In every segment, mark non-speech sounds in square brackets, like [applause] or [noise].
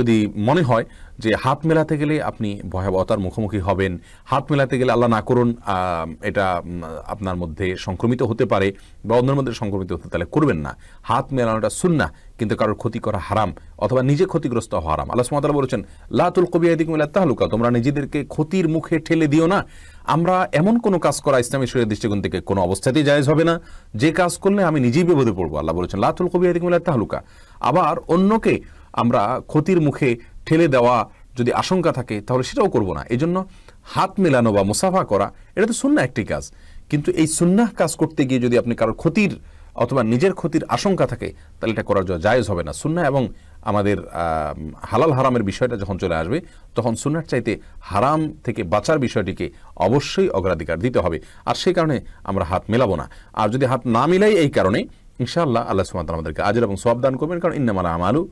যদি মনে হয় যে হাত মেলাতে গেলে আপনি ভয়াবহতার মুখোমুখি হবেন হাত মেলাতে গেলে আল্লাহ না করুন এটা আপনার মধ্যে সংক্রমিত হতে পারে বা অন্যের মধ্যে সংক্রমিত হতে তাহলে করবেন না হাত মেলানোটা না কিন্তু কারোর ক্ষতি করা হারাম অথবা নিজে ক্ষতিগ্রস্ত হওয়া হারাম আল্লাহ সুমাতাল বলেছেন লাতুল কবি আদিক মেলা তাহলুকা তোমরা নিজেদেরকে ক্ষতির মুখে ঠেলে দিও না আমরা এমন কোনো কাজ করা ইসলামী শরীরের দৃষ্টিকোণ থেকে কোনো অবস্থাতেই জায়জ হবে না যে কাজ করলে আমি নিজেই বিপদে পড়বো আল্লাহ বলেছেন লাতুল কবি আদিক মেলা তাহলুকা আবার অন্যকে আমরা ক্ষতির মুখে ঠেলে দেওয়া যদি আশঙ্কা থাকে তাহলে সেটাও করব না এই জন্য হাত মেলানো বা মুসাফা করা এটা তো শূন্য একটি কাজ কিন্তু এই সুন্নাহ কাজ করতে গিয়ে যদি আপনি কারোর ক্ষতির অথবা নিজের ক্ষতির আশঙ্কা থাকে তাহলে এটা করা জায়েজ হবে না সুন্না এবং আমাদের হালাল হারামের বিষয়টা যখন চলে আসবে তখন সুন্নার চাইতে হারাম থেকে বাঁচার বিষয়টিকে অবশ্যই অগ্রাধিকার দিতে হবে আর সেই কারণে আমরা হাত মেলাবো না আর যদি হাত না মিলাই এই কারণে ইনশাআল্লাহ আল্লাহ সুমাত আমাদেরকে আজের এবং সব দান করবেন কারণ ইন্নামালা আমালু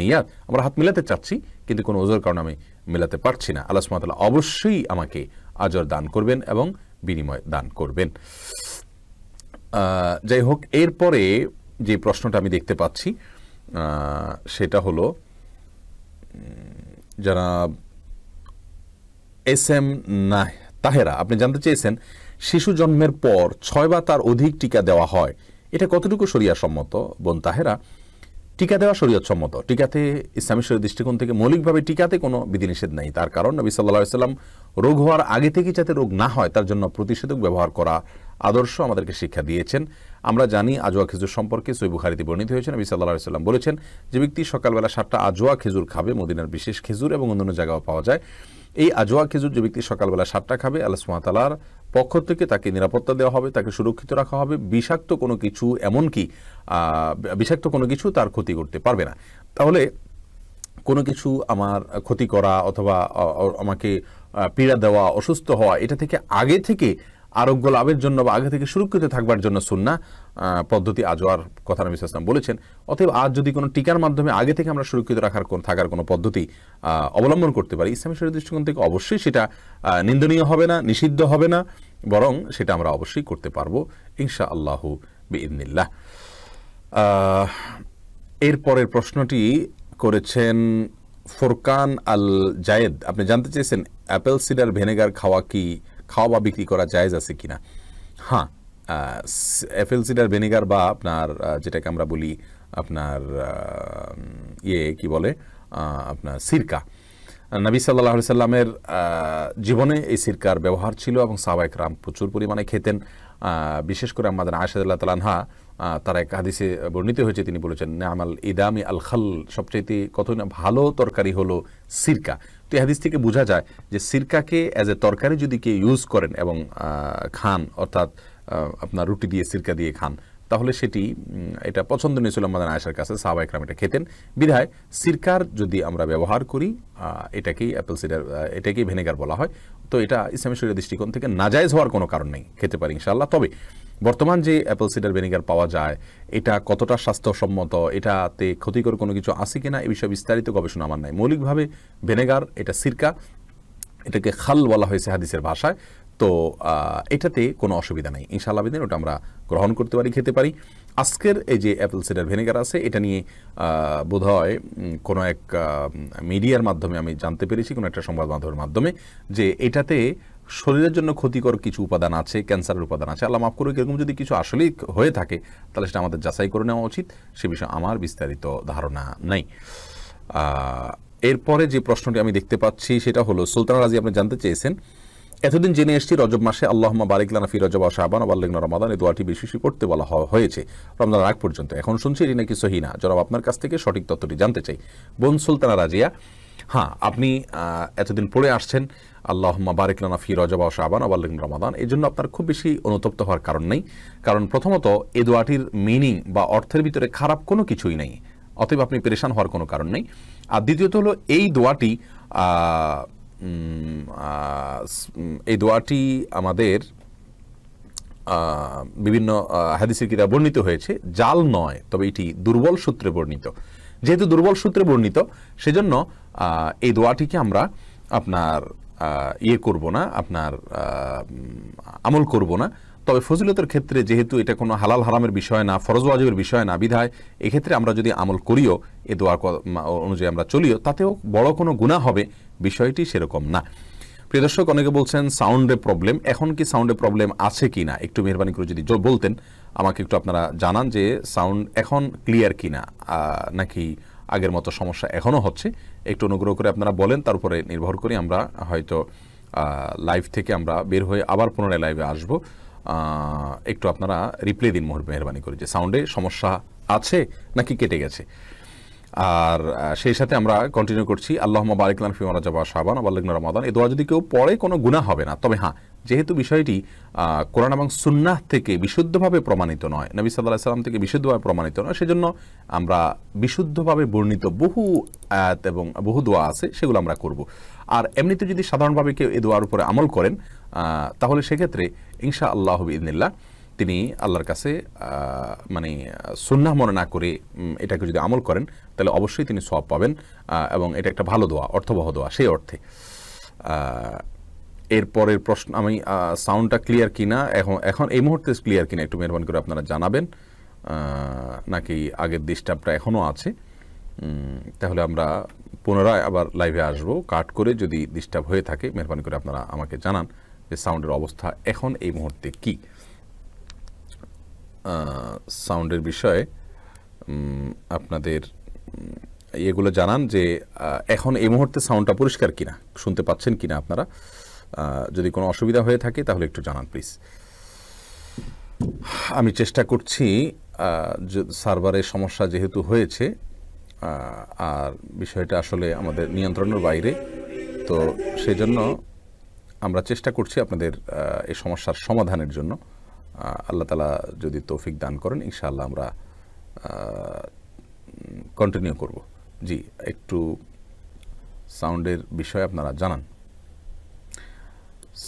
নিয়াত আমরা হাত মিলাতে চাচ্ছি কিন্তু কোনো ওজোর কারণে আমি মেলাতে পারছি না আল্লাহ সুমাতাল্লাহ অবশ্যই আমাকে আজর দান করবেন এবং বিনিময় দান করবেন যাই হোক এরপরে যে প্রশ্নটা আমি দেখতে পাচ্ছি সেটা হলো যারা এস এম নাহ তাহেরা আপনি জানতে চেয়েছেন শিশু জন্মের পর ছয় বা তার অধিক টিকা দেওয়া হয় এটা কতটুকু সরিয়া সম্মত বোন তাহেরা টিকা দেওয়া শরীয়তসম্মত টিকাতে ইসলামী শরীর দৃষ্টিকোণ থেকে মৌলিকভাবে টিকাতে কোনো বিধিনিষেধ নেই তার কারণ নবী সাল্লাহ সাল্লাম রোগ হওয়ার আগে থেকে যাতে রোগ না হয় তার জন্য প্রতিষেধক ব্যবহার করা আদর্শ আমাদেরকে শিক্ষা দিয়েছেন আমরা জানি আজোয়া খেজুর সম্পর্কে সৈবুখারিতে বর্ণিত হয়েছে নবী সাল্লাহ সাল্লাম বলেছেন যে ব্যক্তি সকালবেলা সাতটা আজোয়া খেজুর খাবে মদিনার বিশেষ খেজুর এবং অন্যান্য জায়গাও পাওয়া যায় এই আজোয়া খেজুর যে ব্যক্তি সকালবেলা সাতটা খাবে আল্লাহ সুমাতালার পক্ষ থেকে তাকে নিরাপত্তা দেওয়া হবে তাকে সুরক্ষিত রাখা হবে বিষাক্ত কোনো কিছু এমনকি বিষাক্ত কোনো কিছু তার ক্ষতি করতে পারবে না তাহলে কোনো কিছু আমার ক্ষতি করা অথবা আমাকে পীড়া দেওয়া অসুস্থ হওয়া এটা থেকে আগে থেকে আরোগ্য লাভের জন্য বা আগে থেকে সুরক্ষিত থাকবার জন্য সুন্না পদ্ধতি আজও আর কথা নবী ইসলাম বলেছেন অতএব আজ যদি কোনো টিকার মাধ্যমে আগে থেকে আমরা সুরক্ষিত রাখার থাকার কোনো পদ্ধতি অবলম্বন করতে পারি ইসলামী শরীর দৃষ্টিকোণ থেকে অবশ্যই সেটা নিন্দনীয় হবে না নিষিদ্ধ হবে না বরং সেটা আমরা অবশ্যই করতে পারবো ইনশা আল্লাহ বিদিল্লাহ এরপরের প্রশ্নটি করেছেন ফোরকান আল জায়েদ আপনি জানতে চেয়েছেন অ্যাপেল সিডার ভেনেগার খাওয়া কি খাওয়া বা বিক্রি করা জায়েজ আছে কিনা হ্যাঁ এফএলসিডার ভিনেগার বা আপনার যেটাকে আমরা বলি আপনার ইয়ে কি বলে আপনার সিরকা নবী সাল্লাহ সাল্লামের জীবনে এই সিরকার ব্যবহার ছিল এবং সাবায়ক রাম প্রচুর পরিমাণে খেতেন বিশেষ করে আমাদের আশাদুল্লাহ তালানহা তারা এক হাদিসে বর্ণিত হয়েছে তিনি বলেছেন আমাল ইদামি আল খাল সবচেয়ে কত না ভালো তরকারি হলো সিরকা তো হাদিস থেকে বোঝা যায় যে সিরকাকে অ্যাজ এ তরকারি যদি কেউ ইউজ করেন এবং খান অর্থাৎ আপনার রুটি দিয়ে সিরকা দিয়ে খান তাহলে সেটি এটা পছন্দনীয় ছিল আমাদের আয়সার কাছে সাহবা এটা খেতেন বিধায় সিরকার যদি আমরা ব্যবহার করি এটাকেই অ্যাপেল সিডার এটাকেই ভেনেগার বলা হয় তো এটা ইসলামী শরীর দৃষ্টিকোণ থেকে নাজায়জ হওয়ার কোনো কারণ নেই খেতে পারি ইনশাল্লাহ তবে বর্তমান যে অ্যাপেল সিডার ভিনেগার পাওয়া যায় এটা কতটা স্বাস্থ্যসম্মত এটাতে ক্ষতিকর কোনো কিছু আছে কিনা এ বিষয়ে বিস্তারিত গবেষণা আমার নাই মৌলিকভাবে ভিনেগার এটা সিরকা এটাকে খাল বলা হয়েছে হাদিসের ভাষায় তো এটাতে কোনো অসুবিধা নেই ইনশাআল্লাহ বিদিন ওটা আমরা গ্রহণ করতে পারি খেতে পারি আজকের এই যে অ্যাপেল সিডার ভিনেগার আছে এটা নিয়ে বোধহয় কোনো এক মিডিয়ার মাধ্যমে আমি জানতে পেরেছি কোনো একটা সংবাদ মাধ্যমের মাধ্যমে যে এটাতে শরীরের জন্য ক্ষতিকর কিছু উপাদান আছে ক্যান্সারের উপাদান আছে আল্লাহ মাফ করুক এরকম যদি কিছু আসলেই হয়ে থাকে তাহলে সেটা আমাদের যাচাই করে নেওয়া উচিত সে বিষয়ে আমার বিস্তারিত ধারণা নেই এরপরে যে প্রশ্নটি আমি দেখতে পাচ্ছি সেটা হলো সুলতান রাজি আপনি জানতে চেয়েছেন এতদিন জেনে এসেছি রজব মাসে আল্লাহমা বারিকলানা ফি রজব শাহবান আবাল্লিগনা রমাদান এই দোয়াটি বেশি বেশি করতে বলা হয়েছে রমজান আগ পর্যন্ত এখন শুনছি এটি নাকি সহি না জনাব আপনার কাছ থেকে সঠিক তথ্যটি জানতে চাই বোন সুলতানা রাজিয়া হ্যাঁ আপনি এতদিন পড়ে আসছেন আল্লাহম্মা বারিকলানা ফি রজব শাহবান আবাল্লিগ রমাদান এই জন্য আপনার খুব বেশি অনুতপ্ত হওয়ার কারণ নেই কারণ প্রথমত এ দোয়াটির মিনিং বা অর্থের ভিতরে খারাপ কোনো কিছুই নেই অতএব আপনি পেরেশান হওয়ার কোনো কারণ নেই আর দ্বিতীয়ত হলো এই দোয়াটি এই দোয়াটি আমাদের বিভিন্ন হাদিসের কিতাব বর্ণিত হয়েছে জাল নয় তবে এটি দুর্বল সূত্রে বর্ণিত যেহেতু দুর্বল সূত্রে বর্ণিত সেজন্য এই দোয়াটিকে আমরা আপনার ইয়ে করব না আপনার আমল করব না তবে ফজিলতের ক্ষেত্রে যেহেতু এটা কোনো হালাল হারামের বিষয় না ফরজ ওয়াজিবের বিষয় না বিধায় এক্ষেত্রে আমরা যদি আমল করিও এ দোয়া অনুযায়ী আমরা চলিও তাতেও বড় কোনো গুণা হবে বিষয়টি সেরকম না প্রিয় দর্শক অনেকে বলছেন সাউন্ডে প্রবলেম এখন কি সাউন্ডে প্রবলেম আছে কি না একটু মেহরবানি করে যদি বলতেন আমাকে একটু আপনারা জানান যে সাউন্ড এখন ক্লিয়ার কি না নাকি আগের মতো সমস্যা এখনও হচ্ছে একটু অনুগ্রহ করে আপনারা বলেন তার উপরে নির্ভর করে আমরা হয়তো লাইভ থেকে আমরা বের হয়ে আবার পুনরায় লাইভে আসব একটু আপনারা রিপ্লাই দিন মেহরবানি করে যে সাউন্ডে সমস্যা আছে নাকি কেটে গেছে আর সেই সাথে আমরা কন্টিনিউ করছি আল্লাহ বারিকলান ফিমারা জবা সাবান আবাল্লিকনা রমাদান এ দোয়া যদি কেউ পড়ে কোনো গুণা হবে না তবে হ্যাঁ যেহেতু বিষয়টি কোরআন এবং সুন্নাহ থেকে বিশুদ্ধভাবে প্রমাণিত নয় নবী সাল্লাহ সাল্লাম থেকে বিশুদ্ধভাবে প্রমাণিত নয় সেজন্য আমরা বিশুদ্ধভাবে বর্ণিত বহু আয়াত এবং বহু দোয়া আছে সেগুলো আমরা করব আর এমনিতে যদি সাধারণভাবে কেউ এ দোয়ার উপরে আমল করেন তাহলে সেক্ষেত্রে ইনশা আল্লাহ ইদিল্লা তিনি আল্লাহর কাছে মানে সুন্নাহ মনে না করে এটাকে যদি আমল করেন তাহলে অবশ্যই তিনি সব পাবেন এবং এটা একটা ভালো দোয়া অর্থবহ দোয়া সেই অর্থে এরপরের প্রশ্ন আমি সাউন্ডটা ক্লিয়ার কিনা এখন এখন এই মুহূর্তে ক্লিয়ার কিনা একটু মেহরবানি করে আপনারা জানাবেন নাকি আগের ডিস্টার্বটা এখনও আছে তাহলে আমরা পুনরায় আবার লাইভে আসবো কাট করে যদি ডিস্টার্ব হয়ে থাকে মেহরবানি করে আপনারা আমাকে জানান যে সাউন্ডের অবস্থা এখন এই মুহূর্তে কী সাউন্ডের বিষয়ে আপনাদের এগুলো জানান যে এখন এই মুহূর্তে সাউন্ডটা পরিষ্কার কিনা শুনতে পাচ্ছেন কিনা আপনারা যদি কোনো অসুবিধা হয়ে থাকে তাহলে একটু জানান প্লিজ আমি চেষ্টা করছি সার্ভারের সমস্যা যেহেতু হয়েছে আর বিষয়টা আসলে আমাদের নিয়ন্ত্রণের বাইরে তো সেজন্য আমরা চেষ্টা করছি আপনাদের এই সমস্যার সমাধানের জন্য আল্লাহ তালা যদি তৌফিক দান করেন ইনশাআল্লাহ আমরা কন্টিনিউ করব জি একটু সাউন্ডের বিষয়ে আপনারা জানান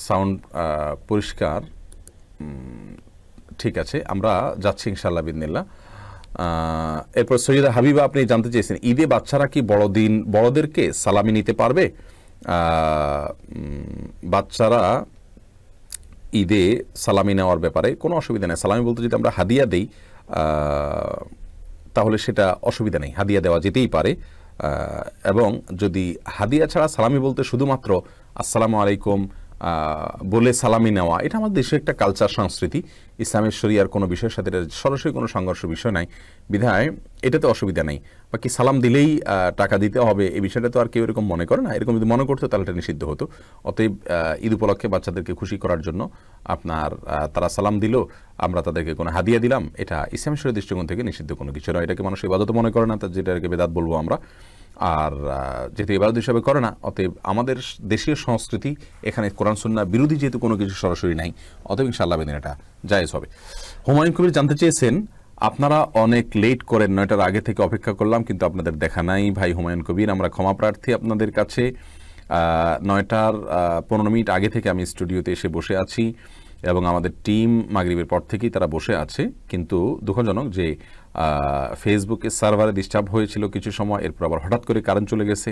সাউন্ড পরিষ্কার ঠিক আছে আমরা যাচ্ছি ইনশাআল্লাহ বিদিনিল্লা এরপর সৈয়দা হাবিবা আপনি জানতে চেয়েছেন ঈদে বাচ্চারা কি বড়দিন বড়দেরকে সালামি নিতে পারবে বাচ্চারা ঈদে সালামি নেওয়ার ব্যাপারে কোনো অসুবিধা নেই সালামি বলতে যদি আমরা হাদিয়া দিই তাহলে সেটা অসুবিধা নেই হাদিয়া দেওয়া যেতেই পারে এবং যদি হাদিয়া ছাড়া সালামি বলতে শুধুমাত্র আসসালামু আলাইকুম বলে সালামি নেওয়া এটা আমাদের দেশের একটা কালচার সংস্কৃতি ইসলামের শরিয়ার কোনো বিষয়ের সাথে এটা সরাসরি কোনো সংঘর্ষ বিষয় নাই বিধায় এটাতে অসুবিধা নেই বাকি সালাম দিলেই টাকা দিতে হবে এই বিষয়টা তো আর কেউ এরকম মনে করে না এরকম যদি মনে করতো তাহলে এটা নিষিদ্ধ হতো অতএব ঈদ উপলক্ষে বাচ্চাদেরকে খুশি করার জন্য আপনার তারা সালাম দিল আমরা তাদেরকে কোনো হাদিয়া দিলাম এটা ইসলামেশ্বরী দৃষ্টিকোণ থেকে নিষিদ্ধ কোনো কিছু নয় এটাকে মানুষ ইবাদত মনে করে না যেটাকে বেদাত বলবো আমরা আর যেহেতু এবারত হিসাবে করে না অতএব আমাদের দেশীয় সংস্কৃতি এখানে কোরআন সন্না বিরোধী যেহেতু কোনো কিছু সরাসরি নাই অতএব ইনশাল্লাহ বেদিন এটা জায়েজ হবে হুমায়ুন কবির জানতে চেয়েছেন আপনারা অনেক লেট করেন নয়টার আগে থেকে অপেক্ষা করলাম কিন্তু আপনাদের দেখা নাই ভাই হুমায়ুন কবির আমরা ক্ষমা প্রার্থী আপনাদের কাছে নয়টার পনেরো মিনিট আগে থেকে আমি স্টুডিওতে এসে বসে আছি এবং আমাদের টিম মাগরীবের পর থেকেই তারা বসে আছে কিন্তু দুঃখজনক যে ফেসবুকে সার্ভারে ডিস্টার্ব হয়েছিল কিছু সময় এরপর আবার হঠাৎ করে কারেন্ট চলে গেছে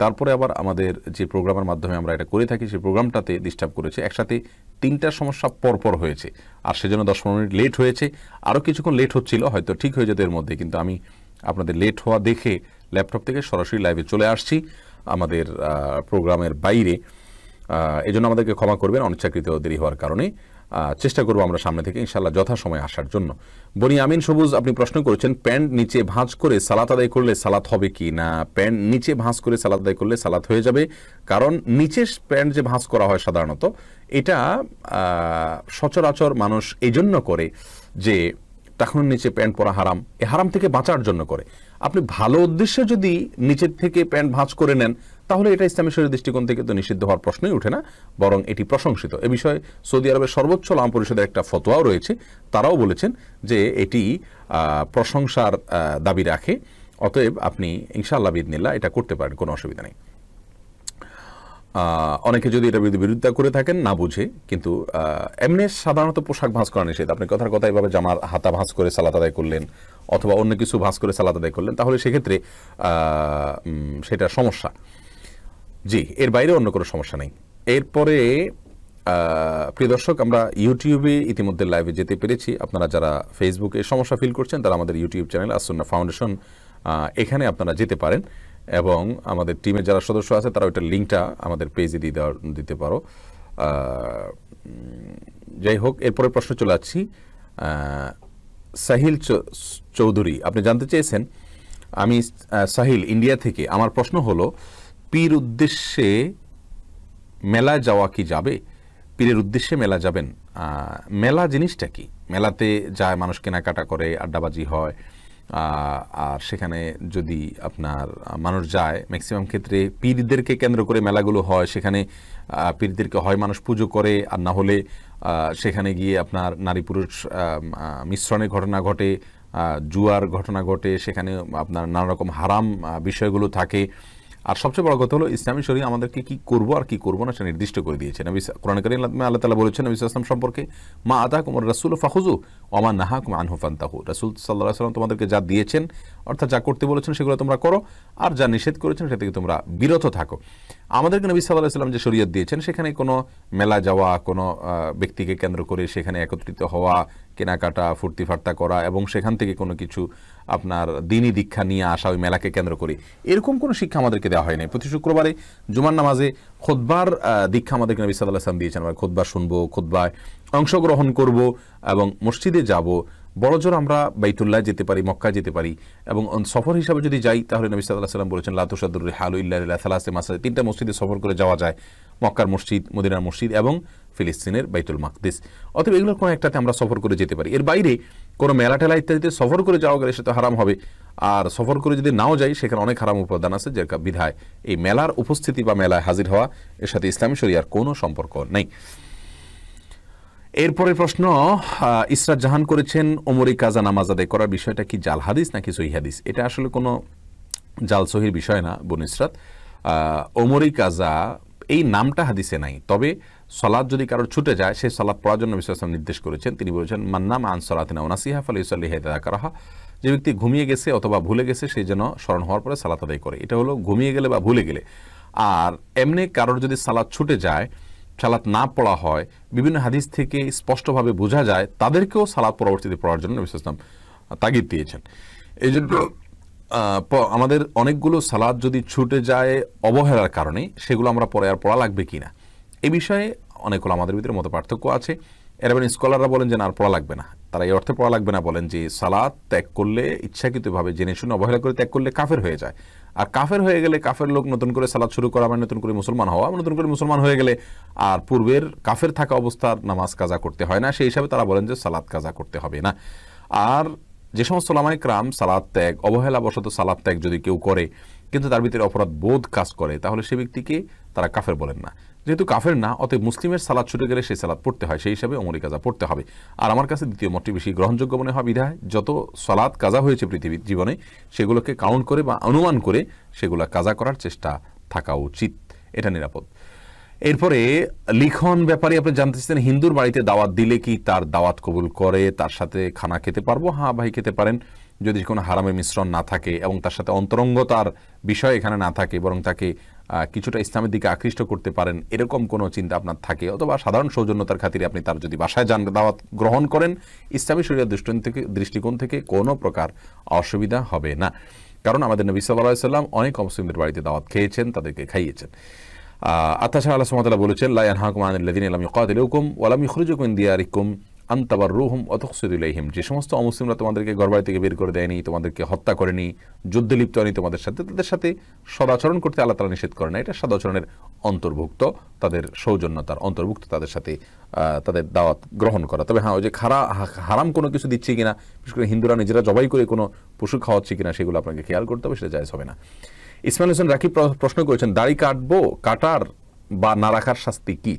তারপরে আবার আমাদের যে প্রোগ্রামের মাধ্যমে আমরা এটা করে থাকি সেই প্রোগ্রামটাতে ডিস্টার্ব করেছে একসাথে তিনটা সমস্যা পরপর হয়েছে আর সেজন্য দশ পনেরো মিনিট লেট হয়েছে আরও কিছুক্ষণ লেট হচ্ছিল হয়তো ঠিক হয়ে যেত এর মধ্যে কিন্তু আমি আপনাদের লেট হওয়া দেখে ল্যাপটপ থেকে সরাসরি লাইভে চলে আসছি আমাদের প্রোগ্রামের বাইরে এজন্য আমাদেরকে ক্ষমা করবেন অনিচ্ছাকৃত দেরি হওয়ার কারণে চেষ্টা করব আমরা সামনে থেকে ইনশাল্লাহ যথাসময় আসার জন্য বনি আমিন সবুজ আপনি প্রশ্ন করেছেন প্যান্ট নিচে ভাঁজ করে সালাত আদায় করলে সালাত হবে কি না প্যান্ট নিচে ভাঁজ করে সালাত আদায় করলে সালাত হয়ে যাবে কারণ নিচের প্যান্ট যে ভাঁজ করা হয় সাধারণত এটা সচরাচর মানুষ এই জন্য করে যে তখন নিচে প্যান্ট পরা হারাম এ হারাম থেকে বাঁচার জন্য করে আপনি ভালো উদ্দেশ্যে যদি নিচের থেকে প্যান্ট ভাঁজ করে নেন তাহলে এটা ইসলামী শরীর দৃষ্টিকোণ থেকে তো নিষিদ্ধ হওয়ার প্রশ্নই উঠে না বরং এটি প্রশংসিত এ বিষয়ে সৌদি আরবের সর্বোচ্চ লাম পরিষদের একটা ফতোয়াও রয়েছে তারাও বলেছেন যে এটি প্রশংসার দাবি রাখে অতএব আপনি ইনশাআল্লাহ বিদনিল্লা এটা করতে পারেন কোনো অসুবিধা নেই অনেকে যদি এটা বিরুদ্ধে বিরোধিতা করে থাকেন না বুঝে কিন্তু এমনি সাধারণত পোশাক ভাঁজ করা নিষেধ আপনি কথার কথা এভাবে জামার হাতা ভাঁজ করে সালাত আদায় করলেন অথবা অন্য কিছু ভাঁজ করে সালাত আদায় করলেন তাহলে সেক্ষেত্রে সেটা সমস্যা জি এর বাইরে অন্য কোনো সমস্যা নেই এরপরে প্রিয় দর্শক আমরা ইউটিউবে ইতিমধ্যে লাইভে যেতে পেরেছি আপনারা যারা ফেসবুকে সমস্যা ফিল করছেন তারা আমাদের ইউটিউব চ্যানেল আসন্না ফাউন্ডেশন এখানে আপনারা যেতে পারেন এবং আমাদের টিমের যারা সদস্য আছে তারা ওইটার লিঙ্কটা আমাদের পেজে দিয়ে দিতে পারো যাই হোক এরপরে প্রশ্ন চলে আসছি সাহিল চৌধুরী আপনি জানতে চেয়েছেন আমি সাহিল ইন্ডিয়া থেকে আমার প্রশ্ন হলো পীর উদ্দেশ্যে মেলা যাওয়া কি যাবে পীরের উদ্দেশ্যে মেলা যাবেন মেলা জিনিসটা কি মেলাতে যায় মানুষ কেনাকাটা করে আড্ডাবাজি হয় আর সেখানে যদি আপনার মানুষ যায় ম্যাক্সিমাম ক্ষেত্রে পীরদেরকে কেন্দ্র করে মেলাগুলো হয় সেখানে পীরদেরকে হয় মানুষ পুজো করে আর না হলে সেখানে গিয়ে আপনার নারী পুরুষ মিশ্রণের ঘটনা ঘটে জুয়ার ঘটনা ঘটে সেখানে আপনার নানা রকম হারাম বিষয়গুলো থাকে আর সবচেয়ে বড় কথা হলো ইসলামী শরী আমাদেরকে কি করব আর কি করব না সেটা নির্দিষ্ট করে দিয়েছে নবী কোরআন করিম আল্লাহ তালা বলেছেন নবী ইসলাম সম্পর্কে মা আদা কুমার রাসুল ফাহুজু ওমা নাহা কুমা আনহু ফান্তাহু রাসুল সাল্লাহ সাল্লাম তোমাদেরকে যা দিয়েছেন অর্থাৎ যা করতে বলেছেন সেগুলো তোমরা করো আর যা নিষেধ করেছেন সেটা থেকে তোমরা বিরত থাকো আমাদেরকে নবী সাল্লাহ সাল্লাম যে শরীয়ত দিয়েছেন সেখানে কোনো মেলা যাওয়া কোনো ব্যক্তিকে কেন্দ্র করে সেখানে একত্রিত হওয়া কেনাকাটা ফুর্তি ফার্তা করা এবং সেখান থেকে কোনো কিছু আপনার দিনই দীক্ষা নিয়ে আসা ওই মেলাকে কেন্দ্র করে এরকম কোনো শিক্ষা আমাদেরকে দেওয়া হয়নি প্রতি শুক্রবারে জুমার নামাজে খোদবার দীক্ষা আমাদেরকে নবী সাল্লাহ সাল্লাম দিয়েছেন আমরা খোদবার শুনবো খোদবায় অংশগ্রহণ করব এবং মসজিদে যাব বড় জোর আমরা বাইতুল্লাহ যেতে পারি মক্কা যেতে পারি এবং সফর হিসাবে যদি যাই তাহলে নবী সাল্লাহ সাল্লাম বলেছেন লাতুসাদুর হালু ইল্লা সালাসে মাসাদ তিনটা মসজিদে সফর করে যাওয়া যায় মক্কার মসজিদ মদিনার মসজিদ এবং ফিলিস্তিনের বাইতুল মাকদিস অথবা এগুলোর কোনো একটাতে আমরা সফর করে যেতে পারি এর বাইরে কোনো মেলা ঠেলা ইত্যাদিতে সফর করে যাওয়া গেলে সেটা হারাম হবে আর সফর করে যদি নাও যাই সেখানে অনেক হারাম উপাদান আছে যে বিধায় এই মেলার উপস্থিতি বা মেলায় হাজির হওয়া এর সাথে ইসলামী শরিয়ার কোনো সম্পর্ক নেই এরপরে প্রশ্ন ইসরাত জাহান করেছেন ওমরি কাজা নামাজ আদায় করার বিষয়টা কি জাল হাদিস নাকি সহি হাদিস এটা আসলে কোনো জাল সহির বিষয় না বোন ইসরাত ওমরি কাজা এই নামটা হাদিসে নাই তবে সলাদ যদি কারোর ছুটে যায় সেই সলাদ পড়ার জন্য বিশ্বাসম নির্দেশ করেছেন তিনি বলেছেন মান্নাম আন সলাতিনা ওনাসিহা ফলে ইসলি হেদা করা যে ব্যক্তি ঘুমিয়ে গেছে অথবা ভুলে গেছে সেই যেন স্মরণ হওয়ার পরে সালাত আদায় করে এটা হলো ঘুমিয়ে গেলে বা ভুলে গেলে আর এমনি কারোর যদি সালাদ ছুটে যায় সালাত না পড়া হয় বিভিন্ন হাদিস থেকে স্পষ্টভাবে বোঝা যায় তাদেরকেও সালাদ পরবর্তীতে পড়ার জন্য নবী ইসলাম তাগিদ দিয়েছেন এই জন্য আমাদের অনেকগুলো সালাদ যদি ছুটে যায় অবহেলার কারণে সেগুলো আমরা পরে আর পড়া লাগবে কি না এ বিষয়ে অনেকগুলো আমাদের ভিতরে মতো পার্থক্য আছে এরবেন স্কলাররা বলেন যে না আর পড়া লাগবে না তারা এই অর্থে পড়া লাগবে না বলেন যে সালাদ ত্যাগ করলে ইচ্ছাকৃতভাবে জেনে শুনে অবহেলা করে ত্যাগ করলে কাফের হয়ে যায় আর কাফের হয়ে গেলে কাফের লোক নতুন করে সালাদ শুরু করা মানে নতুন করে মুসলমান হওয়া মানে নতুন করে মুসলমান হয়ে গেলে আর পূর্বের কাফের থাকা অবস্থার নামাজ কাজা করতে হয় না সেই হিসাবে তারা বলেন যে সালাদ কাজা করতে হবে না আর যে সমস্ত লামায় ক্রাম সালাদ ত্যাগ অবহেলাবশত সালাদ ত্যাগ যদি কেউ করে কিন্তু তার ভিতরে অপরাধ বোধ কাজ করে তাহলে সে ব্যক্তিকে তারা কাফের বলেন না যেহেতু কাফের না অতএব মুসলিমের সালাদ ছুটে গেলে সেই সালাদ পড়তে হয় সেই হিসাবে অমরি কাজা পড়তে হবে আর আমার কাছে দ্বিতীয় মতটি বেশি গ্রহণযোগ্য মনে হয় বিধায় যত সালাদ কাজা হয়েছে পৃথিবীর জীবনে সেগুলোকে কাউন্ট করে বা অনুমান করে সেগুলো কাজা করার চেষ্টা থাকা উচিত এটা নিরাপদ এরপরে লিখন ব্যাপারে আপনি জানতে চাইছেন হিন্দুর বাড়িতে দাওয়াত দিলে কি তার দাওয়াত কবুল করে তার সাথে খানা খেতে পারবো হ্যাঁ ভাই খেতে পারেন যদি কোনো হারামের মিশ্রণ না থাকে এবং তার সাথে অন্তরঙ্গতার বিষয় এখানে না থাকে বরং তাকে কিছুটা ইসলামের দিকে আকৃষ্ট করতে পারেন এরকম কোনো চিন্তা আপনার থাকে অথবা সাধারণ সৌজন্যতার খাতিরে আপনি তার যদি বাসায় যান দাওয়াত গ্রহণ করেন ইসলামী শরীর দৃষ্ট থেকে দৃষ্টিকোণ থেকে কোনো প্রকার অসুবিধা হবে না কারণ আমাদের নবী সাল্লাহ সাল্লাম অনেক অমুসলিমদের বাড়িতে দাওয়াত খেয়েছেন তাদেরকে খাইয়েছেন আত্মা আল্লাহ সুমতাল্লাহ বলেছেন লাইন হাকুমান আলাম ইকাতিলকুম ওয়ালাম ইখরুজুকুম দিয়ারিকুম আন্তাবার রুহম অতকসুদুলাইহিম যে সমস্ত অমুসলিমরা তোমাদেরকে গড়বাড়ি থেকে বের করে দেয়নি তোমাদেরকে হত্যা করেনি যুদ্ধে লিপ্ত হয়নি তোমাদের সাথে তাদের সাথে সদাচরণ করতে আল্লাহ তালা নিষেধ করে না এটা সদাচরণের অন্তর্ভুক্ত তাদের সৌজন্যতার অন্তর্ভুক্ত তাদের সাথে তাদের দাওয়াত গ্রহণ করা তবে হ্যাঁ ওই যে খারা হারাম কোনো কিছু দিচ্ছে কিনা বিশেষ করে হিন্দুরা নিজেরা জবাই করে কোনো পশু খাওয়াচ্ছে কিনা সেগুলো আপনাকে খেয়াল করতে হবে সেটা জায়জ হবে না ইসমাইল হোসেন রাকিব প্রশ্ন করেছেন দাড়ি কাটবো কাটার বা না রাখার শাস্তি কী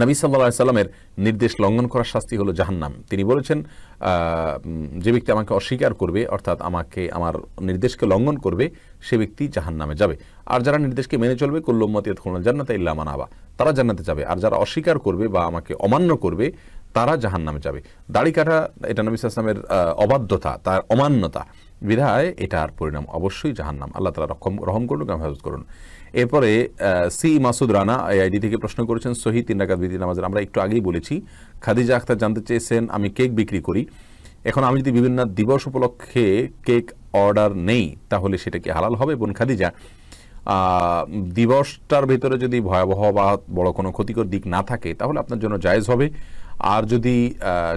নবী সাল্লা সাল্লামের নির্দেশ লঙ্ঘন করার শাস্তি হলো জাহান্নাম তিনি বলেছেন যে ব্যক্তি আমাকে অস্বীকার করবে অর্থাৎ আমাকে আমার নির্দেশকে লঙ্ঘন করবে সে ব্যক্তি জাহান্নামে যাবে আর যারা নির্দেশকে মেনে চলবে কল্লম্মতি খুলনা জান্নাতে ইল্লামান আবা তারা জান্নাতে যাবে আর যারা অস্বীকার করবে বা আমাকে অমান্য করবে তারা জাহান নামে যাবে দাড়ি কাটা এটা নবী সাল্লামের অবাধ্যতা তার অমান্যতা বিধায় এটার পরিণাম অবশ্যই জাহান্নাম আল্লাহ তালা রকম রহম করুন হেফাজত করুন এরপরে সি মাসুদ রানা এআইডি থেকে প্রশ্ন করেছেন সহি তিন ডাকাত বিধি নামাজের আমরা একটু আগেই বলেছি খাদিজা আখতার জানতে চেয়েছেন আমি কেক বিক্রি করি এখন আমি যদি বিভিন্ন দিবস উপলক্ষে কেক অর্ডার নেই তাহলে সেটা কি হালাল হবে বোন খাদিজা দিবসটার ভিতরে যদি ভয়াবহ বা বড় কোনো ক্ষতিকর দিক না থাকে তাহলে আপনার জন্য জায়েজ হবে আর যদি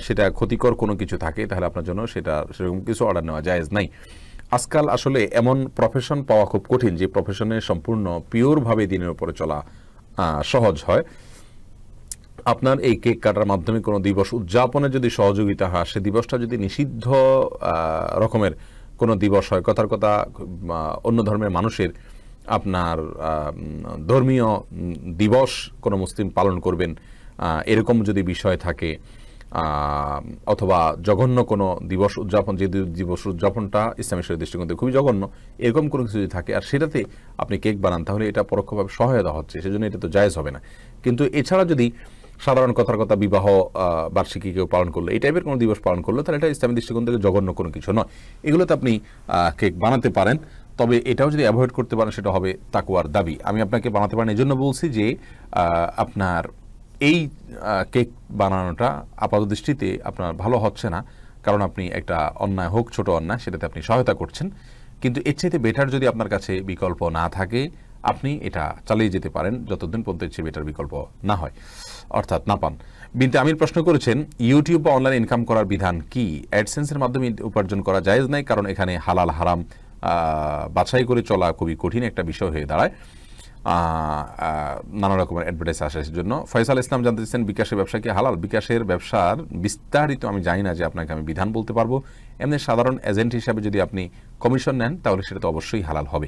সেটা ক্ষতিকর কোনো কিছু থাকে তাহলে আপনার জন্য সেটা সেরকম কিছু অর্ডার নেওয়া জায়জ নাই আজকাল আসলে এমন প্রফেশন পাওয়া খুব কঠিন যে প্রফেশনে সম্পূর্ণ পিওরভাবে দিনের উপরে চলা সহজ হয় আপনার এই কেক কাটার মাধ্যমে কোনো দিবস উদযাপনে যদি সহযোগিতা হয় সে দিবসটা যদি নিষিদ্ধ রকমের কোনো দিবস হয় কথার কথা অন্য ধর্মের মানুষের আপনার ধর্মীয় দিবস কোনো মুসলিম পালন করবেন এরকম যদি বিষয় থাকে অথবা জঘন্য কোনো দিবস উদযাপন যে দিবস উদযাপনটা ইসলামী শরীর দৃষ্টিকোণ থেকে খুবই জঘন্য এরকম কোনো কিছু যদি থাকে আর সেটাতে আপনি কেক বানান তাহলে এটা পরোক্ষভাবে সহায়তা হচ্ছে সেজন্য এটা তো জায়জ হবে না কিন্তু এছাড়া যদি সাধারণ কথার কথা বিবাহ বার্ষিকী কেউ পালন করলো এই টাইপের কোনো দিবস পালন করলো তাহলে এটা ইসলামী দৃষ্টিকোণ থেকে জঘন্য কোনো কিছু নয় এগুলোতে আপনি কেক বানাতে পারেন তবে এটাও যদি অ্যাভয়েড করতে পারেন সেটা হবে তাকুয়ার দাবি আমি আপনাকে বানাতে পারেন এই জন্য বলছি যে আপনার এই কেক বানানোটা আপাত দৃষ্টিতে আপনার ভালো হচ্ছে না কারণ আপনি একটা অন্যায় হোক ছোট অন্যায় সেটাতে আপনি সহায়তা করছেন কিন্তু এর চাইতে বেটার যদি আপনার কাছে বিকল্প না থাকে আপনি এটা চালিয়ে যেতে পারেন যতদিন পর্যন্ত এর চেয়ে বেটার বিকল্প না হয় অর্থাৎ না পান বিনতে আমির প্রশ্ন করেছেন ইউটিউব বা অনলাইন ইনকাম করার বিধান কি অ্যাডসেন্সের মাধ্যমে উপার্জন করা যায়জ নাই কারণ এখানে হালাল হারাম বাছাই করে চলা খুবই কঠিন একটা বিষয় হয়ে দাঁড়ায় নানা রকমের অ্যাডভার্টাইজ আসার জন্য ফয়সাল ইসলাম জানতে চাচ্ছেন বিকাশের ব্যবসা কি হালাল বিকাশের ব্যবসার বিস্তারিত আমি জানি না যে আপনাকে আমি বিধান বলতে পারবো এমনি সাধারণ এজেন্ট হিসাবে যদি আপনি কমিশন নেন তাহলে সেটা তো অবশ্যই হালাল হবে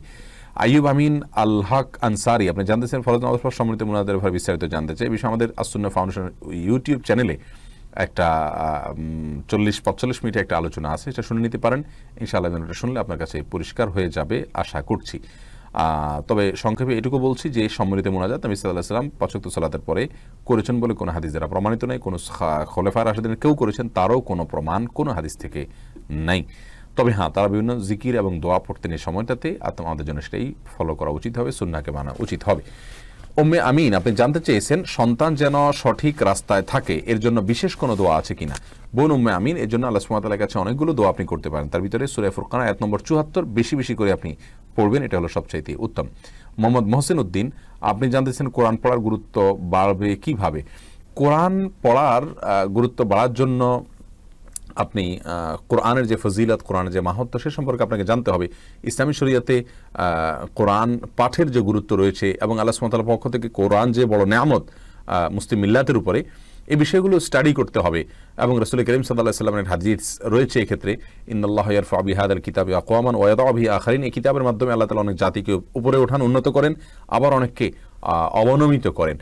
আইয়ুব আমিন আল হক আনসারি আপনি জানতেছেন ফরজ নামাজ সমৃদ্ধ সম্মিলিত মুনাদের ব্যাপারে বিস্তারিত জানতে চাই বিষয় আমাদের আসন্ন ফাউন্ডেশন ইউটিউব চ্যানেলে একটা চল্লিশ পঁয়তাল্লিশ মিনিটে একটা আলোচনা আছে সেটা শুনে নিতে পারেন ইনশাআল্লাহ শুনলে আপনার কাছে পরিষ্কার হয়ে যাবে আশা করছি তবে সংক্ষেপে এটুকু বলছি যে সম্মিলিত মোনাজাত নবী সাল্লাহ সাল্লাম পাঁচক্ত সালাতের পরে করেছেন বলে কোনো হাদিস যারা প্রমাণিত নেই কোনো খোলেফার রাশেদিন কেউ করেছেন তারও কোনো প্রমাণ কোনো হাদিস থেকে নাই তবে হ্যাঁ তারা বিভিন্ন জিকির এবং দোয়া পড়তেন এই সময়টাতে আমাদের জন্য সেটাই ফলো করা উচিত হবে সুন্নাকে মানা উচিত হবে ওম্মে আমিন আপনি জানতে চেয়েছেন সন্তান যেন সঠিক রাস্তায় থাকে এর জন্য বিশেষ কোনো দোয়া আছে কিনা বোন উম্মে আমিন এর জন্য আল্লাহ সুমাতালার কাছে অনেকগুলো দোয়া আপনি করতে পারেন তার ভিতরে সুরে ফুরকানা এক নম্বর চুয়াত্তর বেশি বেশি করে আপনি পড়বেন এটা হলো সবচাইতে উত্তম মোহাম্মদ মোহসেন উদ্দিন আপনি জানতেছেন কোরআন পড়ার গুরুত্ব বাড়বে কিভাবে কোরআন পড়ার গুরুত্ব বাড়ার জন্য আপনি কোরআনের যে ফজিলত কোরআনের যে মাহাত্ম সে সম্পর্কে আপনাকে জানতে হবে ইসলামী শরিয়াতে কোরআন পাঠের যে গুরুত্ব রয়েছে এবং আল্লাহ সুমতাল পক্ষ থেকে কোরআন যে বড় নেয়ামত মুসলিম মিল্লাতের উপরে এই বিষয়গুলো স্টাডি করতে হবে এবং রসুল করিম সাল্লাহ সাল্লামের হাদিস রয়েছে এক্ষেত্রে ইন্দাল্লাহর ফাবিহাদ আল কিতাবে আকোয়ামান ওয়াদাবি আখারিন এই কিতাবের মাধ্যমে আল্লাহ তালা অনেক জাতিকে উপরে ওঠান উন্নত করেন আবার অনেককে অবনমিত করেন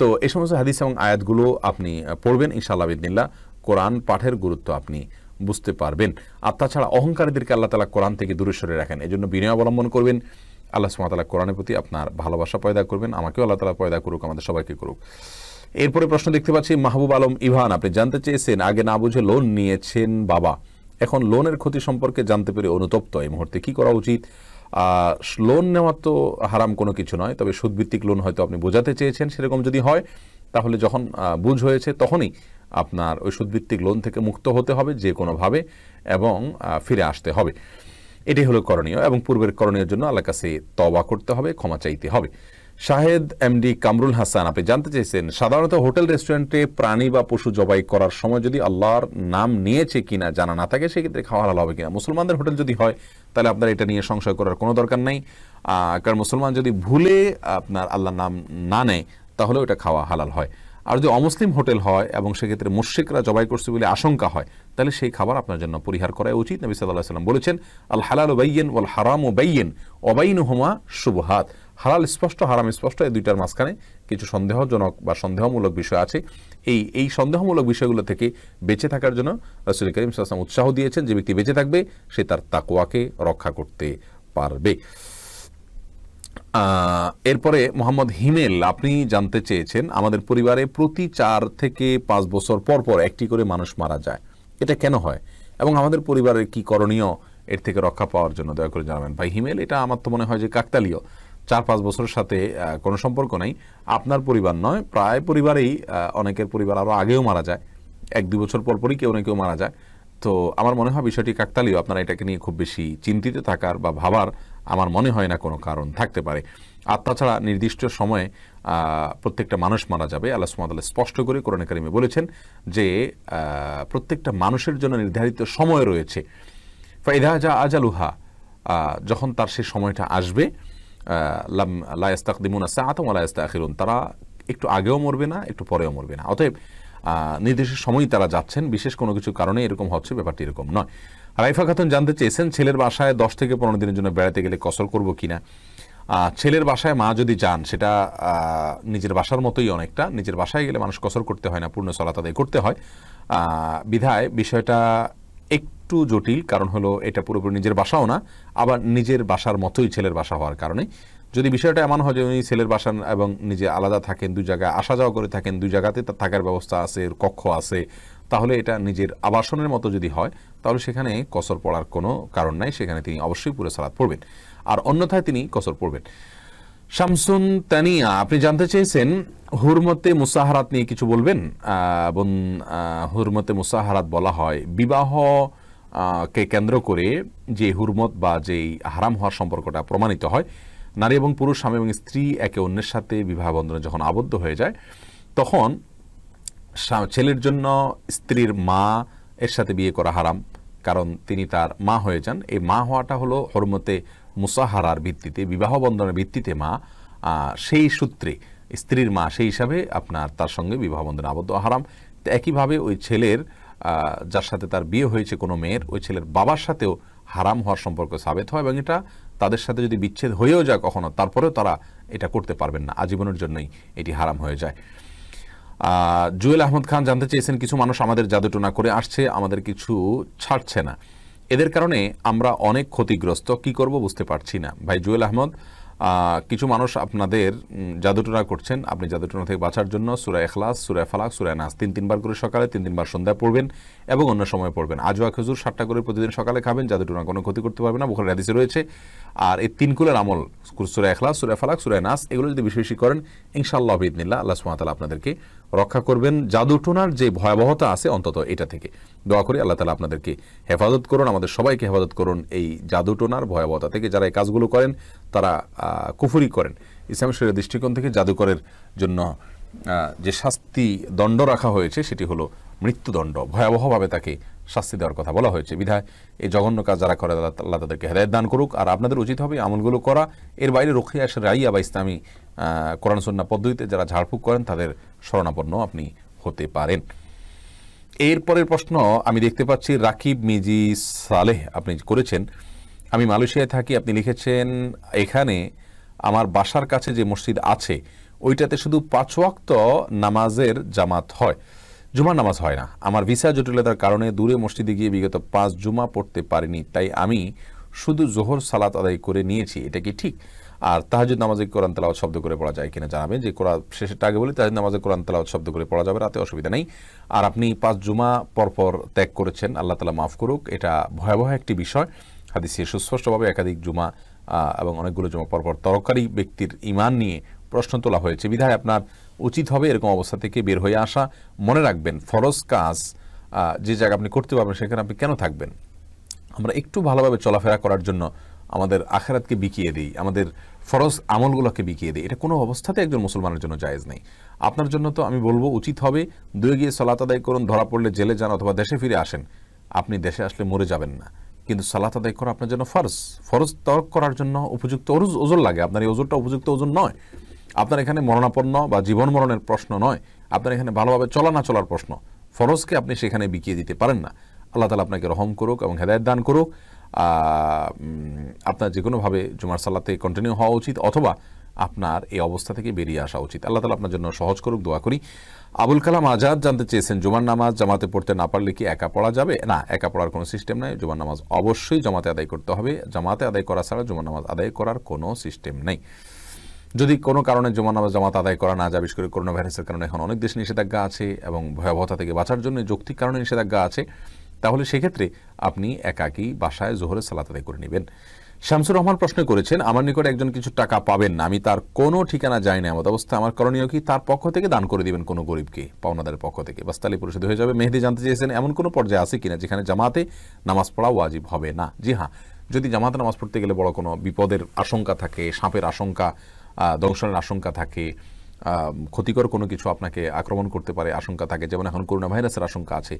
তো এই সমস্ত হাদিস এবং আয়াতগুলো আপনি পড়বেন ইনশাআল্লাহ বিদিল্লা কোরআন পাঠের গুরুত্ব আপনি বুঝতে পারবেন আর তাছাড়া অহংকারীদেরকে আল্লাহ তালা কোরআন থেকে দূরে সরে রাখেন এজন্য বিনয় অবলম্বন করবেন আল্লাহ সুমাতালা কোরআনের প্রতি আপনার ভালোবাসা পয়দা করবেন আমাকেও আল্লাহ তালা পয়দা করুক আমাদের সবাইকে করুক এরপরে প্রশ্ন দেখতে পাচ্ছি মাহবুব আলম ইভান আপনি জানতে চেয়েছেন আগে না বুঝে লোন নিয়েছেন বাবা এখন লোনের ক্ষতি সম্পর্কে জানতে পেরে অনুতপ্ত এই মুহূর্তে কি করা উচিত লোন নেওয়া তো হারাম কোনো কিছু নয় তবে সুদভিত্তিক লোন হয়তো আপনি বোঝাতে চেয়েছেন সেরকম যদি হয় তাহলে যখন বুঝ হয়েছে তখনই আপনার ওই সুদভিত্তিক লোন থেকে মুক্ত হতে হবে যে কোনোভাবে এবং ফিরে আসতে হবে এটি হলো করণীয় এবং পূর্বের করণীয় জন্য আল্লাহ কাছে তবা করতে হবে ক্ষমা চাইতে হবে শাহেদ এমডি কামরুল হাসান আপনি জানতে চাইছেন সাধারণত হোটেল রেস্টুরেন্টে প্রাণী বা পশু জবাই করার সময় যদি আল্লাহর নাম নিয়েছে কিনা জানা না থাকে সেক্ষেত্রে খাওয়া হালাল হবে কিনা মুসলমানদের হোটেল যদি হয় তাহলে আপনার এটা নিয়ে সংশয় করার কোনো দরকার নেই কারণ মুসলমান যদি ভুলে আপনার আল্লাহর নাম না নেয় তাহলে ওটা খাওয়া হালাল হয় আর যদি অমুসলিম হোটেল হয় এবং সেক্ষেত্রে মুর্শিকরা জবাই করছে বলে আশঙ্কা হয় তাহলে সেই খাবার আপনার জন্য পরিহার করা উচিত নবী সাল্লাহ সাল্লাম বলেছেন আল হালাল বাইয়েন ওয়াল হারাম ও বাইয়েন অবাইন হোমা শুভহাত হালাল স্পষ্ট হারাম স্পষ্ট এই দুইটার মাঝখানে কিছু সন্দেহজনক বা সন্দেহমূলক বিষয় আছে এই এই সন্দেহমূলক বিষয়গুলো থেকে বেঁচে থাকার জন্য রসুল করিম সাল্লাম উৎসাহ দিয়েছেন যে ব্যক্তি বেঁচে থাকবে সে তার তাকুয়াকে রক্ষা করতে পারবে এরপরে মোহাম্মদ হিমেল আপনি জানতে চেয়েছেন আমাদের পরিবারে প্রতি চার থেকে পাঁচ বছর পর পর একটি করে মানুষ মারা যায় এটা কেন হয় এবং আমাদের পরিবারের কি করণীয় এর থেকে রক্ষা পাওয়ার জন্য দয়া করে জানাবেন ভাই হিমেল এটা আমার তো মনে হয় যে কাকতালীয় চার পাঁচ বছরের সাথে কোনো সম্পর্ক নাই আপনার পরিবার নয় প্রায় পরিবারেই অনেকের পরিবার আরও আগেও মারা যায় এক দু বছর পরপরই কেউ না কেউ মারা যায় তো আমার মনে হয় বিষয়টি কাকতালিও আপনারা এটাকে নিয়ে খুব বেশি চিন্তিত থাকার বা ভাবার আমার মনে হয় না কোনো কারণ থাকতে পারে আর তাছাড়া নির্দিষ্ট সময়ে প্রত্যেকটা মানুষ মারা যাবে আল্লাহ সুমাদ স্পষ্ট করে কোরআন কারিমে বলেছেন যে প্রত্যেকটা মানুষের জন্য নির্ধারিত সময় রয়েছে ফাইদা আজ আজালুহা যখন তার সেই সময়টা আসবে লাম আসা আতম সাহাতম ওলা ইস্তাখিরুন তারা একটু আগেও মরবে না একটু পরেও মরবে না অতএব নির্দিষ্ট সময়ই তারা যাচ্ছেন বিশেষ কোনো কিছু কারণে এরকম হচ্ছে ব্যাপারটি এরকম নয় রাইফা খাতুন জানতে চেয়েছেন ছেলের বাসায় দশ থেকে পনেরো দিনের জন্য বেড়াতে গেলে কসর করব কিনা ছেলের বাসায় মা যদি যান সেটা নিজের বাসার মতোই অনেকটা নিজের বাসায় গেলে মানুষ কসর করতে হয় না পূর্ণ সলাত তাদের করতে হয় বিধায় বিষয়টা এক একটু জটিল কারণ হলো এটা পুরোপুরি নিজের বাসাও না আবার নিজের বাসার মতোই ছেলের বাসা হওয়ার কারণে যদি বিষয়টা এমন হয় যে উনি ছেলের বাসা এবং নিজে আলাদা থাকেন দুই জায়গায় আসা যাওয়া করে থাকেন দুই জায়গাতে তার থাকার ব্যবস্থা আছে কক্ষ আছে তাহলে এটা নিজের আবাসনের মতো যদি হয় তাহলে সেখানে কসর পড়ার কোনো কারণ নাই সেখানে তিনি অবশ্যই পুরো সালাদ পড়বেন আর অন্যথায় তিনি কসর পড়বেন শামসুন তানিয়া আপনি জানতে চেয়েছেন হুরমতে মুসাহারাত নিয়ে কিছু বলবেন বোন হুরমতে মুসাহারাত বলা হয় বিবাহ কে কেন্দ্র করে যে হুরমত বা যেই হারাম হওয়ার সম্পর্কটা প্রমাণিত হয় নারী এবং পুরুষ স্বামী এবং স্ত্রী একে অন্যের সাথে বিবাহ বন্ধনে যখন আবদ্ধ হয়ে যায় তখন ছেলের জন্য স্ত্রীর মা এর সাথে বিয়ে করা হারাম কারণ তিনি তার মা হয়ে যান এই মা হওয়াটা হলো হরমতে মুসাহারার ভিত্তিতে বিবাহ বন্ধনের ভিত্তিতে মা সেই সূত্রে স্ত্রীর মা সেই হিসাবে আপনার তার সঙ্গে বিবাহ বন্ধনে আবদ্ধ হারাম একইভাবে ওই ছেলের যার সাথে তার বিয়ে হয়েছে কোনো মেয়ের ওই ছেলের বাবার সাথেও হারাম হওয়ার সম্পর্ক সাবেত হয় এবং এটা তাদের সাথে যদি বিচ্ছেদ হয়েও যায় কখনো তারপরেও তারা এটা করতে পারবেন না আজীবনের জন্যই এটি হারাম হয়ে যায় জুয়েল আহমদ খান জানতে চেয়েছেন কিছু মানুষ আমাদের জাদুটনা করে আসছে আমাদের কিছু ছাড়ছে না এদের কারণে আমরা অনেক ক্ষতিগ্রস্ত কি করব বুঝতে পারছি না ভাই জুয়েল আহমদ কিছু মানুষ আপনাদের জাদুটনা করছেন আপনি জাদুটনা থেকে বাঁচার জন্য সুরা এখলাস সুরায় ফালাক সুরায় নাস তিন তিনবার করে সকালে তিন তিনবার সন্ধ্যায় পড়বেন এবং অন্য সময় পড়বেন আজোয়া খেজুর সাতটা করে প্রতিদিন সকালে খাবেন জাদুটনা কোনো ক্ষতি করতে পারবে না বোখারের রাদিসে রয়েছে আর এই তিনকুলের আমল সুরা এখলাস সুরায় ফালাক সুরায় নাস এগুলো যদি বেশি বেশি করেন ইনশাআল্লাহ বিদিনিল্লা আল্লাহ সুমাতাল আপনাদেরকে রক্ষা করবেন জাদুটোনার যে ভয়াবহতা আছে অন্তত এটা থেকে দোয়া করি আল্লাহ তালা আপনাদেরকে হেফাজত করুন আমাদের সবাইকে হেফাজত করুন এই জাদুটোনার ভয়াবহতা থেকে যারা এই কাজগুলো করেন তারা কুফুরি করেন ইসলাম শরীরের দৃষ্টিকোণ থেকে জাদুকরের জন্য যে শাস্তি দণ্ড রাখা হয়েছে সেটি হলো মৃত্যুদণ্ড ভয়াবহভাবে তাকে শাস্তি দেওয়ার কথা বলা হয়েছে বিধায় এই জঘন্য কাজ যারা করে আল্লাহ তাদেরকে হেদায়ত দান করুক আর আপনাদের উচিত হবে আমলগুলো করা এর বাইরে রক্ষিয়া রাইয়া বা ইসলামী কোরআন সন্না পদ্ধতিতে যারা ঝাড়ফুঁক করেন তাদের শরণাপন্ন আপনি হতে পারেন এরপরের প্রশ্ন আমি দেখতে পাচ্ছি রাকিব মিজি সালেহ আপনি করেছেন আমি মালয়েশিয়ায় থাকি আপনি লিখেছেন এখানে আমার বাসার কাছে যে মসজিদ আছে ওইটাতে শুধু পাঁচ ওয়াক্ত নামাজের জামাত হয় জুমার নামাজ হয় না আমার ভিসা জটিলতার কারণে দূরে মসজিদে গিয়ে বিগত পাঁচ জুমা পড়তে পারিনি তাই আমি শুধু জোহর সালাত আদায় করে নিয়েছি এটা কি ঠিক আর তাহাজুদ নামাজে কোরআন তেলাওয়াত শব্দ করে পড়া যায় কিনা জানাবেন যে কোরআন শেষের আগে বলি তাহাজুদ নামাজে কোরআন তেলাওয়াত শব্দ করে পড়া যাবে রাতে অসুবিধা নেই আর আপনি পাঁচ জুমা পরপর ত্যাগ করেছেন আল্লাহ তালা মাফ করুক এটা ভয়াবহ একটি বিষয় হাদিসে সুস্পষ্টভাবে একাধিক জুমা এবং অনেকগুলো জমা পরপর তরকারি ব্যক্তির ইমান নিয়ে প্রশ্ন তোলা হয়েছে বিধায় আপনার উচিত হবে এরকম অবস্থা থেকে বের হয়ে আসা মনে রাখবেন ফরজ কাজ যে জায়গা আপনি করতে পারবেন সেখানে আপনি কেন থাকবেন আমরা একটু ভালোভাবে চলাফেরা করার জন্য আমাদের আখেরাতকে বিকিয়ে দিই আমাদের ফরজ আমলগুলোকে বিকিয়ে দেয় এটা কোনো অবস্থাতে একজন মুসলমানের জন্য জায়জ নেই আপনার জন্য তো আমি বলবো উচিত হবে দুয়ে গিয়ে সলাত আদায় করুন ধরা পড়লে জেলে যান অথবা দেশে ফিরে আসেন আপনি দেশে আসলে মরে যাবেন না কিন্তু সালাত আদায় করা আপনার জন্য ফরজ ফরজ তর্ক করার জন্য উপযুক্ত ওজন লাগে আপনার এই ওজনটা উপযুক্ত ওজন নয় আপনার এখানে মরণাপন্ন বা জীবন মরণের প্রশ্ন নয় আপনার এখানে ভালোভাবে চলা না চলার প্রশ্ন ফরজকে আপনি সেখানে বিকিয়ে দিতে পারেন না আল্লাহ তালা আপনাকে রহম করুক এবং হেদায়ত দান করুক আপনার যে কোনোভাবে জুমার সালাতে কন্টিনিউ হওয়া উচিত অথবা আপনার এই অবস্থা থেকে বেরিয়ে আসা উচিত আল্লাহ তালা আপনার জন্য সহজ করুক দোয়া করি আবুল কালাম আজাদ জানতে চেয়েছেন জুমার নামাজ জামাতে পড়তে না পারলে কি একা পড়া যাবে না একা পড়ার কোনো সিস্টেম নাই জুমার নামাজ অবশ্যই জামাতে আদায় করতে হবে জামাতে আদায় করা ছাড়া জুমার নামাজ আদায় করার কোনো সিস্টেম নেই যদি কোনো কারণে জমা নামাজ জামাত আদায় করা না যায় বিশেষ করে করোনা ভাইরাসের কারণে এখন অনেক দেশে নিষেধাজ্ঞা আছে এবং ভয়াবহতা থেকে বাঁচার জন্য যৌক্তিক কারণে নিষেধাজ্ঞা আছে তাহলে সেক্ষেত্রে আপনি একাকি বাসায় জোহরের সালাত আদায় করে নেবেন শামসুর রহমান প্রশ্ন করেছেন আমার নিকট একজন কিছু টাকা পাবেন না আমি তার কোনো ঠিকানা যাই না এমত অবস্থা আমার করণীয় কি তার পক্ষ থেকে দান করে দিবেন কোনো গরিবকে পাওনাদারের পক্ষ থেকে বাস্তালি পরিষদ হয়ে যাবে মেহেদি জানতে চেয়েছেন এমন কোনো পর্যায়ে আছে কিনা যেখানে জামাতে নামাজ পড়া ওয়াজিব হবে না জি হ্যাঁ যদি জামাতে নামাজ পড়তে গেলে বড় কোনো বিপদের আশঙ্কা থাকে সাপের আশঙ্কা দংশনের আশঙ্কা থাকে ক্ষতিকর কোনো কিছু আপনাকে আক্রমণ করতে পারে আশঙ্কা থাকে যেমন এখন করোনা ভাইরাসের আশঙ্কা আছে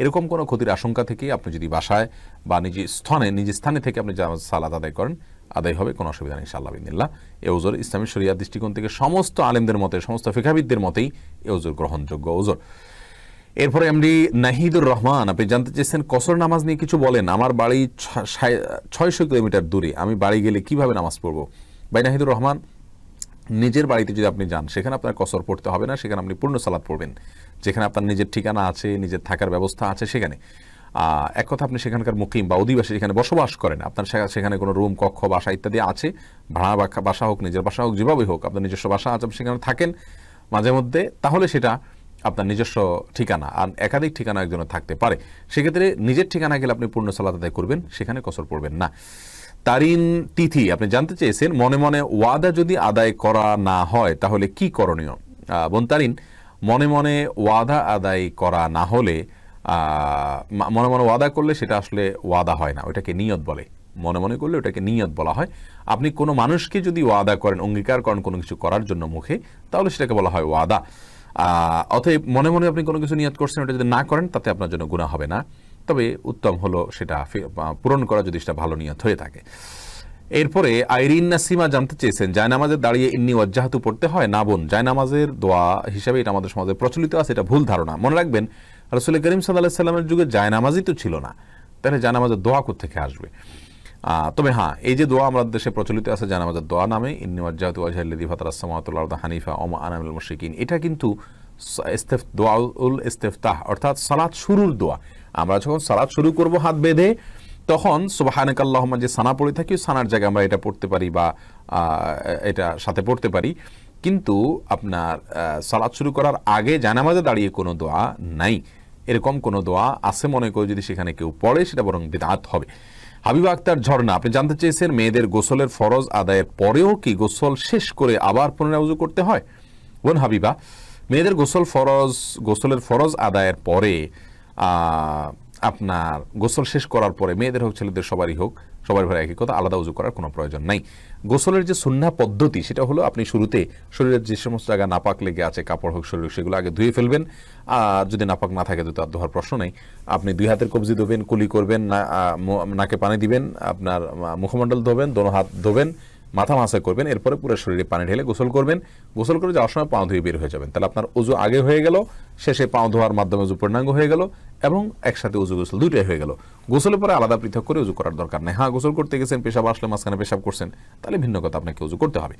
এরকম কোনো ক্ষতির আশঙ্কা থেকে আপনি যদি বাসায় বা নিজের স্থানে নিজের স্থানে থেকে আপনি সালাদ আদায় করেন আদায় হবে কোনো অসুবিধা নেই সাল্লাহ বিদিল্লাহ এ ওজোর ইসলামী শরিয়া দৃষ্টিকোণ থেকে সমস্ত আলেমদের মতে সমস্ত ফেখাবিদদের মতেই এ ওজোর গ্রহণযোগ্য ওজোর এরপরে এমডি নাহিদুর রহমান আপনি জানতে চেয়েছেন কসর নামাজ নিয়ে কিছু বলেন আমার বাড়ি ছয়শো কিলোমিটার দূরে আমি বাড়ি গেলে কিভাবে নামাজ পড়বো বাই নাহিদুর রহমান নিজের বাড়িতে যদি আপনি যান সেখানে আপনার কসর পড়তে হবে না সেখানে আপনি পূর্ণ সালাদ পড়বেন যেখানে আপনার নিজের ঠিকানা আছে নিজের থাকার ব্যবস্থা আছে সেখানে এক কথা আপনি সেখানকার মুকিম বা অধিবাসী যেখানে বসবাস করেন আপনার সেখানে কোনো রুম কক্ষ বাসা ইত্যাদি আছে ভাড়া বাসা হোক নিজের বাসা হোক যেভাবে হোক আপনার নিজস্ব বাসা আছে সেখানে থাকেন মাঝে মধ্যে তাহলে সেটা আপনার নিজস্ব ঠিকানা আর একাধিক ঠিকানা একজনের থাকতে পারে সেক্ষেত্রে নিজের ঠিকানা গেলে আপনি পূর্ণ সালাদ আদায় করবেন সেখানে কসর পড়বেন না তারিন তিথি আপনি জানতে চেয়েছেন মনে মনে ওয়াদা যদি আদায় করা না হয় তাহলে কি করণীয় বোন তারিন মনে মনে ওয়াদা আদায় করা না হলে মনে মনে ওয়াদা করলে সেটা আসলে ওয়াদা হয় না ওইটাকে নিয়ত বলে মনে মনে করলে ওটাকে নিয়ত বলা হয় আপনি কোনো মানুষকে যদি ওয়াদা করেন অঙ্গীকার করেন কোনো কিছু করার জন্য মুখে তাহলে সেটাকে বলা হয় ওয়াদা অতএব মনে মনে আপনি কোনো কিছু নিয়ত করছেন ওটা যদি না করেন তাতে আপনার জন্য গুণা হবে না তবে উত্তম হলো সেটা পূরণ করা যদি সেটা ভালো নিয়ত হয়ে থাকে এরপরে আইরিন নাসিমা জানতে চেয়েছেন জায়নামাজের দাঁড়িয়ে ইন্নি অজ্জাহাতু পড়তে হয় না বোন জায়নামাজের দোয়া হিসাবে এটা আমাদের সমাজে প্রচলিত আছে এটা ভুল ধারণা মনে রাখবেন রসুল করিম সাল্লাহ সাল্লামের যুগে জায়নামাজই তো ছিল না তাহলে জায়নামাজের দোয়া থেকে আসবে তবে হ্যাঁ এই যে দোয়া আমাদের দেশে প্রচলিত আছে জায়নামাজের দোয়া নামে ইন্নি ওয়াজ্জাহাতু ওয়াজাহিল্লিদি ফাতার আসসামাতুল্লাহ হানিফা ওমা আনামুল মুশিকিন এটা কিন্তু দোয়াউল ইস্তেফতাহ অর্থাৎ সালাদ শুরুর দোয়া আমরা যখন সালাদ শুরু করব হাত বেঁধে তখন সুবাহানকাল্লাহমা যে সানা পড়ে থাকি সানার জায়গায় আমরা এটা পড়তে পারি বা এটা সাথে পড়তে পারি কিন্তু আপনার সালাদ শুরু করার আগে জানামাজে দাঁড়িয়ে কোনো দোয়া নাই এরকম কোনো দোয়া আছে মনে করে যদি সেখানে কেউ পড়ে সেটা বরং বেদাত হবে হাবিব আক্তার ঝর্ণা আপনি জানতে চেয়েছেন মেয়েদের গোসলের ফরজ আদায়ের পরেও কি গোসল শেষ করে আবার পুনরায় উজু করতে হয় বোন হাবিবা মেয়েদের গোসল ফরজ গোসলের ফরজ আদায়ের পরে আপনার গোসল শেষ করার পরে মেয়েদের হোক ছেলেদের সবারই হোক সবার ঘরে একই কথা আলাদা উজু করার কোনো প্রয়োজন নাই গোসলের যে সুন্না পদ্ধতি সেটা হলো আপনি শুরুতে শরীরের যে সমস্ত জায়গা নাপাক লেগে আছে কাপড় হোক শরীর সেগুলো আগে ধুয়ে ফেলবেন আর যদি নাপাক না থাকে তো তার ধোয়ার প্রশ্ন নেই আপনি দুই হাতের কবজি ধোবেন কুলি করবেন নাকে পানি দিবেন আপনার মুখমণ্ডল ধোবেন দোনো হাত ধোবেন মাথা মাসা করবেন এরপরে পুরো শরীরে পানি ঢেলে গোসল করবেন গোসল করে যাওয়ার সময় পাও ধুয়ে বের হয়ে যাবেন তাহলে আপনার উজু আগে হয়ে গেল শেষে পাও ধোয়ার মাধ্যমে উজু পূর্ণাঙ্গ হয়ে গেল এবং একসাথে উজু গোসল দুইটাই হয়ে গেল গোসলের পরে আলাদা পৃথক করে উজু করার দরকার নেই হ্যাঁ গোসল করতে গেছেন পেশাব আসলে মাঝখানে পেশাব করছেন তাহলে ভিন্ন কথা আপনাকে উজু করতে হবে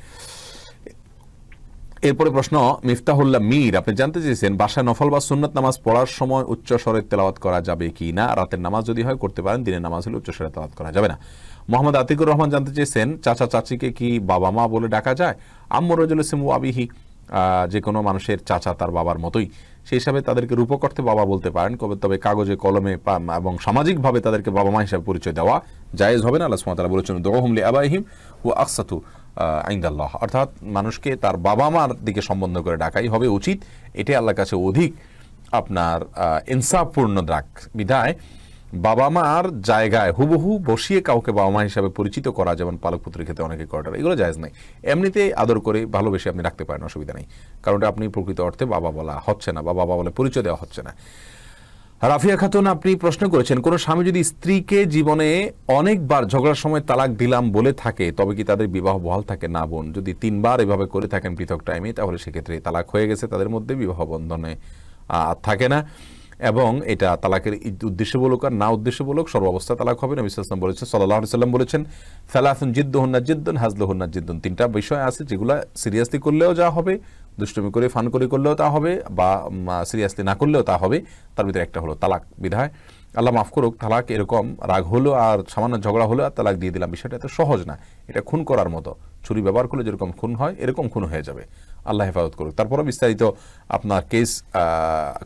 এরপরে প্রশ্ন মিফতাহুল্লাহ মীর আপনি জানতে চেয়েছেন বাসায় নফল বা সুন্নত নামাজ পড়ার সময় উচ্চ স্বরে তেলাওয়াত করা যাবে কি না রাতের নামাজ যদি হয় করতে পারেন দিনের নামাজ হলে উচ্চ স্বরে তেলাওয়াত করা যাবে না মোহাম্মদ আতিকুর রহমান জানতে চেয়েছেন চাচা চাচিকে কি বাবা মা বলে ডাকা যায় আম্মু রজুল ইসিম আবিহি যে কোনো মানুষের চাচা তার বাবার মতোই সেই হিসাবে তাদেরকে রূপক অর্থে বাবা বলতে পারেন কবে তবে কাগজে কলমে এবং সামাজিকভাবে তাদেরকে বাবা মা হিসাবে পরিচয় দেওয়া জায়েজ হবে না আল্লাহ সুমাতারা বলেছেন দোহমলি আবাহিম ও আকসাতু আইন্দাল্লাহ অর্থাৎ মানুষকে তার বাবা মার দিকে সম্বন্ধ করে ডাকাই হবে উচিত এটাই আল্লাহর কাছে অধিক আপনার ইনসাফপূর্ণ ডাক বিধায় বাবা মার জায়গায় হুবহু বসিয়ে কাউকে বাবা মা হিসাবে পরিচিত করা যেমন পালক পুত্রের ক্ষেত্রে অনেকে করাটা এগুলো জায়জ নাই এমনিতে আদর করে ভালোবেসে আপনি রাখতে পারেন অসুবিধা নেই কারণ আপনি প্রকৃত অর্থে বাবা বলা হচ্ছে না বা বাবা বলে পরিচয় দেওয়া হচ্ছে না রাফিয়া খাতুন আপনি প্রশ্ন করেছেন কোনো স্বামী যদি স্ত্রীকে জীবনে অনেকবার ঝগড়ার সময় তালাক দিলাম বলে থাকে তবে কি তাদের বিবাহ বহাল থাকে না বোন যদি তিনবার এভাবে করে থাকেন পৃথক টাইমে তাহলে সেক্ষেত্রে তালাক হয়ে গেছে তাদের মধ্যে বিবাহ বন্ধনে থাকে না এবং এটা তালাকের উদ্দেশ্য বলুক আর না উদ্দেশ্য বলুক সর্বাবস্থা তালাক হবে নবী সাল্লাম বলেছেন সাল্লাহ সাল্লাম বলেছেন ফেলাহন জিদ্দ হন্না জিদ্দন হাজল হন্না জিদ্দন তিনটা বিষয় আছে যেগুলো সিরিয়াসলি করলেও যা হবে দুষ্টমি করে ফান করে করলেও তা হবে বা সিরিয়াসলি না করলেও তা হবে তার ভিতরে একটা হলো তালাক বিধায় আল্লাহ মাফ করুক তালাক এরকম রাগ হলো আর সামান্য ঝগড়া হলো আর তালাক দিয়ে দিলাম বিষয়টা এত সহজ না এটা খুন করার মতো ছুরি ব্যবহার করলে যেরকম খুন হয় এরকম খুন হয়ে যাবে আল্লাহ হেফাজত করুক তারপরে বিস্তারিত আপনার কেস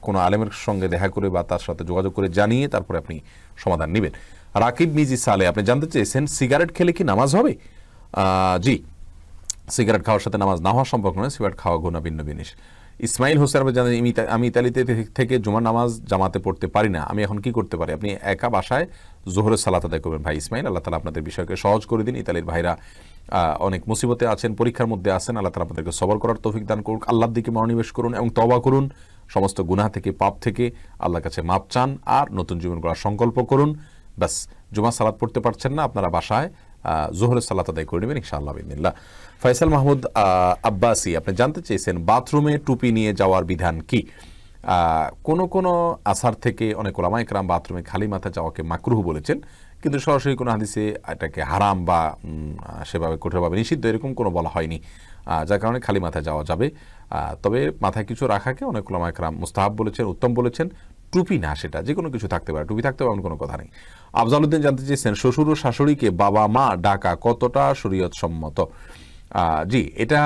কোনো আলেমের সঙ্গে দেখা করে বা তার সাথে যোগাযোগ করে জানিয়ে তারপরে আপনি সমাধান নেবেন রাকিব মিজি সালে আপনি জানতে চেয়েছেন সিগারেট খেলে কি নামাজ হবে জি সিগারেট খাওয়ার সাথে নামাজ না হওয়া সম্পর্ক নয় সিগারেট খাওয়া গোনা ভিন্ন জিনিস ইসমাইল হোসেন আপনি জানেন আমি ইতালিতে থেকে জুমার নামাজ জামাতে পড়তে পারি না আমি এখন কি করতে পারি আপনি একা বাসায় জোহরের সালাত আদায় করবেন ভাই ইসমাইল আল্লাহ তালা আপনাদের বিষয়কে সহজ করে দিন ইতালির ভাইরা অনেক মুসিবতে আছেন পরীক্ষার মধ্যে আছেন আল্লাহ তালা আপনাদেরকে সবর করার তৌফিক দান করুক আল্লাহর দিকে মনোনিবেশ করুন এবং তবা করুন সমস্ত গুনা থেকে পাপ থেকে আল্লাহর কাছে মাপ চান আর নতুন জীবন করার সংকল্প করুন ব্যাস জুমা সালাদ পড়তে পারছেন না আপনারা বাসায় জোহরের সালাত আদায় করে নেবেন আল্লাহ বিদিনিল্লা ফয়সাল মাহমুদ আব্বাসি আপনি জানতে চেয়েছেন বাথরুমে টুপি নিয়ে যাওয়ার বিধান কি কোনো কোনো আসার থেকে অনেক ওলামা একরাম বাথরুমে খালি মাথা যাওয়াকে মাকরুহ বলেছেন কিন্তু সরাসরি কোনো হাদিসে এটাকে হারাম বা সেভাবে কঠোরভাবে নিষিদ্ধ এরকম কোনো বলা হয়নি যার কারণে খালি মাথায় যাওয়া যাবে তবে মাথায় কিছু রাখাকে অনেক ওলামাকরাম মুস্তাহাব বলেছেন উত্তম বলেছেন টুপি না সেটা যে কোনো কিছু থাকতে পারে টুপি থাকতে পারে এমন কোনো কথা নেই উদ্দিন জানতে চেয়েছেন শ্বশুর ও শাশুড়িকে বাবা মা ডাকা কতটা শরীয়ত সম্মত জি এটা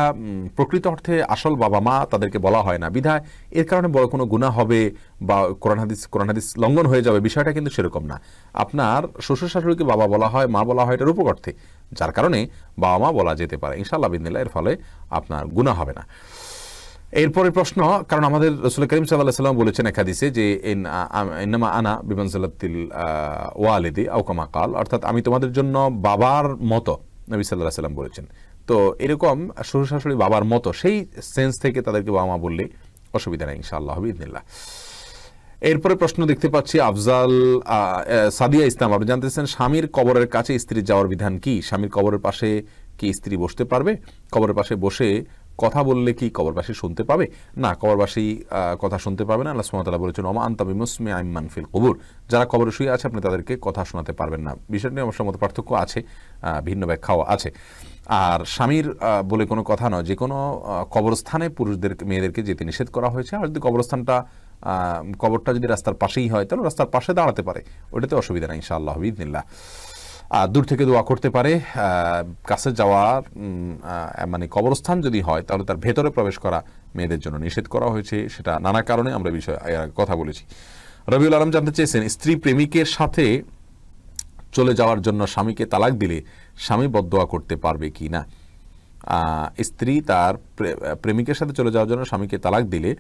প্রকৃত অর্থে আসল বাবা মা তাদেরকে বলা হয় না বিধায় এর কারণে বড় কোনো গুণা হবে বা কোরআন হাদিস কোরআন হাদিস লঙ্ঘন হয়ে যাবে বিষয়টা কিন্তু সেরকম না আপনার শ্বশুর শাশুড়িকে বাবা বলা হয় মা বলা হয় এটা রূপক অর্থে যার কারণে বাবা মা বলা যেতে পারে ইনশাআল্লাহ বিন্দিল্লা এর ফলে আপনার গুণা হবে না এরপরে প্রশ্ন কারণ আমাদের রসুল করিম সাল্লাহ সাল্লাম বলেছেন একা দিছে যে ইনামা আনা সাল্লাতিল ওয়ালেদি আউকামা কাল অর্থাৎ আমি তোমাদের জন্য বাবার মতো নবী সাল্লাহ সাল্লাম বলেছেন তো এরকম শ্বশুর শাশুড়ি বাবার মতো সেই সেন্স থেকে তাদেরকে বাবা মা বললে অসুবিধা নেই ইনশাআল্লাহ হবে এরপরে প্রশ্ন দেখতে পাচ্ছি আফজাল সাদিয়া ইসলাম আপনি জানতেছেন স্বামীর কবরের কাছে স্ত্রী যাওয়ার বিধান কি স্বামীর কবরের পাশে কি স্ত্রী বসতে পারবে কবরের পাশে বসে কথা বললে কি কবরবাসী শুনতে পাবে না কবরবাসী কথা শুনতে পাবে না আল্লাহ সুমতলা বলেছেন অমা আন্তাবি মুসমে আইমান ফিল কবুর যারা কবর শুয়ে আছে আপনি তাদেরকে কথা শোনাতে পারবেন না বিষয়টি আমার মতো পার্থক্য আছে ভিন্ন ব্যাখ্যাও আছে আর স্বামীর বলে কোনো কথা নয় যে কোনো কবরস্থানে পুরুষদের মেয়েদেরকে যেতে নিষেধ করা হয়েছে আর যদি কবরস্থানটা কবরটা যদি রাস্তার পাশেই হয় তাহলে রাস্তার পাশে দাঁড়াতে পারে ওটাতে অসুবিধা নেই ইনশাআল্লাহ ইদিনিল্লা দূর থেকে দোয়া করতে পারে কাছে যাওয়া মানে কবরস্থান যদি হয় তাহলে তার ভেতরে প্রবেশ করা মেয়েদের জন্য নিষেধ করা হয়েছে সেটা নানা কারণে আমরা বিষয়ে কথা বলেছি রবিউল আলম জানতে চেয়েছেন স্ত্রী প্রেমিকের সাথে চলে যাওয়ার জন্য স্বামীকে তালাক দিলে স্বামী বদোয়া করতে পারবে কি না স্ত্রী তার প্রেমিকের সাথে চলে যাওয়ার জন্য স্বামীকে তালাক দিলে